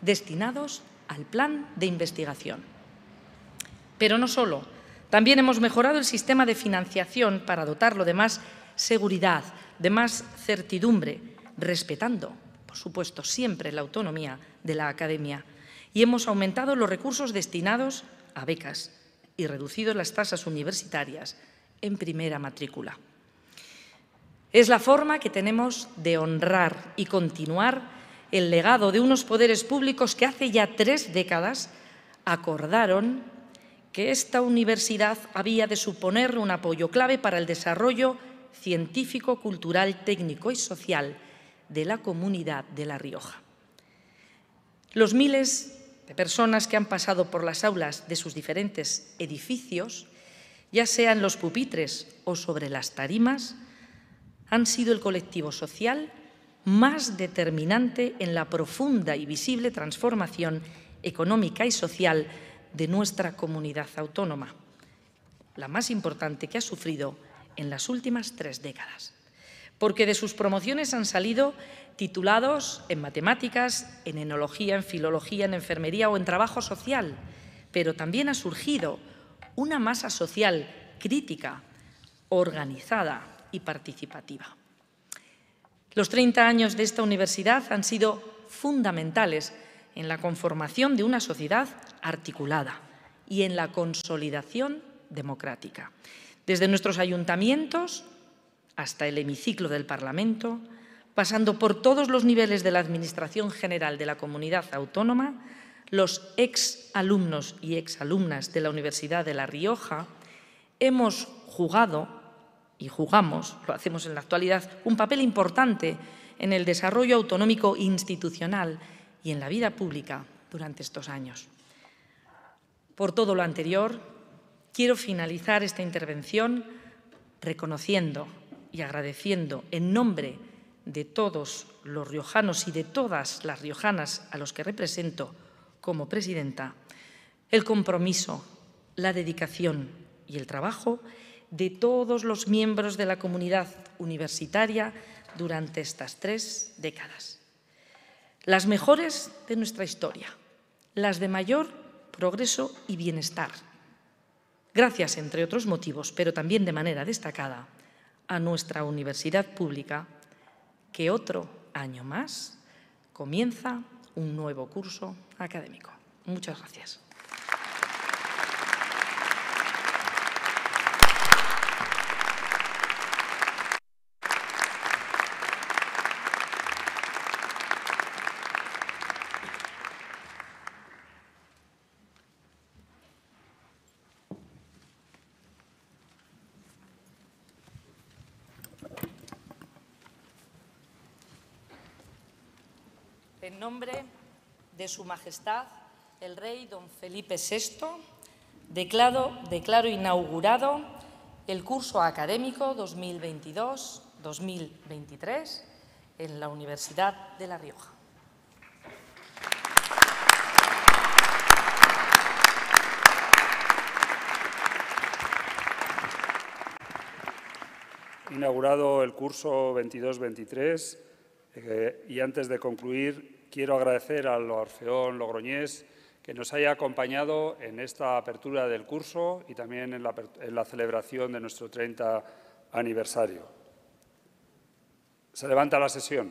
destinados al plan de investigación. Pero no solo también hemos mejorado el sistema de financiación para dotarlo de más seguridad, de más certidumbre, respetando, por supuesto, siempre la autonomía de la academia. Y hemos aumentado los recursos destinados a becas y reducido las tasas universitarias en primera matrícula. Es la forma que tenemos de honrar y continuar el legado de unos poderes públicos que hace ya tres décadas acordaron que esta universidad había de suponer un apoyo clave para el desarrollo científico, cultural, técnico y social de la comunidad de La Rioja. Los miles de personas que han pasado por las aulas de sus diferentes edificios, ya sea en los pupitres o sobre las tarimas, han sido el colectivo social más determinante en la profunda y visible transformación económica y social de nuestra comunidad autónoma, la más importante que ha sufrido en las últimas tres décadas, porque de sus promociones han salido titulados en matemáticas, en enología, en filología, en enfermería o en trabajo social, pero también ha surgido una masa social crítica, organizada y participativa. Los 30 años de esta universidad han sido fundamentales en la conformación de una sociedad articulada y en la consolidación democrática. Desde nuestros ayuntamientos hasta el hemiciclo del Parlamento, pasando por todos los niveles de la Administración General de la Comunidad Autónoma, los ex alumnos y ex alumnas de la Universidad de La Rioja, hemos jugado y jugamos, lo hacemos en la actualidad, un papel importante en el desarrollo autonómico institucional y en la vida pública durante estos años. Por todo lo anterior, quiero finalizar esta intervención reconociendo y agradeciendo en nombre de todos los riojanos y de todas las riojanas a los que represento como presidenta, el compromiso, la dedicación y el trabajo de todos los miembros de la comunidad universitaria durante estas tres décadas las mejores de nuestra historia, las de mayor progreso y bienestar, gracias, entre otros motivos, pero también de manera destacada, a nuestra universidad pública, que otro año más comienza un nuevo curso académico. Muchas gracias. en nombre de Su Majestad el Rey Don Felipe VI, declaro, inaugurado el curso académico 2022-2023 en la Universidad de La Rioja. Inaugurado el curso 22-23 eh, y antes de concluir quiero agradecer al Orfeón Logroñés que nos haya acompañado en esta apertura del curso y también en la, en la celebración de nuestro 30 aniversario. Se levanta la sesión.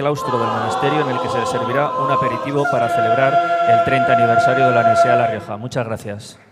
claustro del monasterio en el que se servirá un aperitivo para celebrar el 30 aniversario de la Universidad La Rioja. Muchas gracias.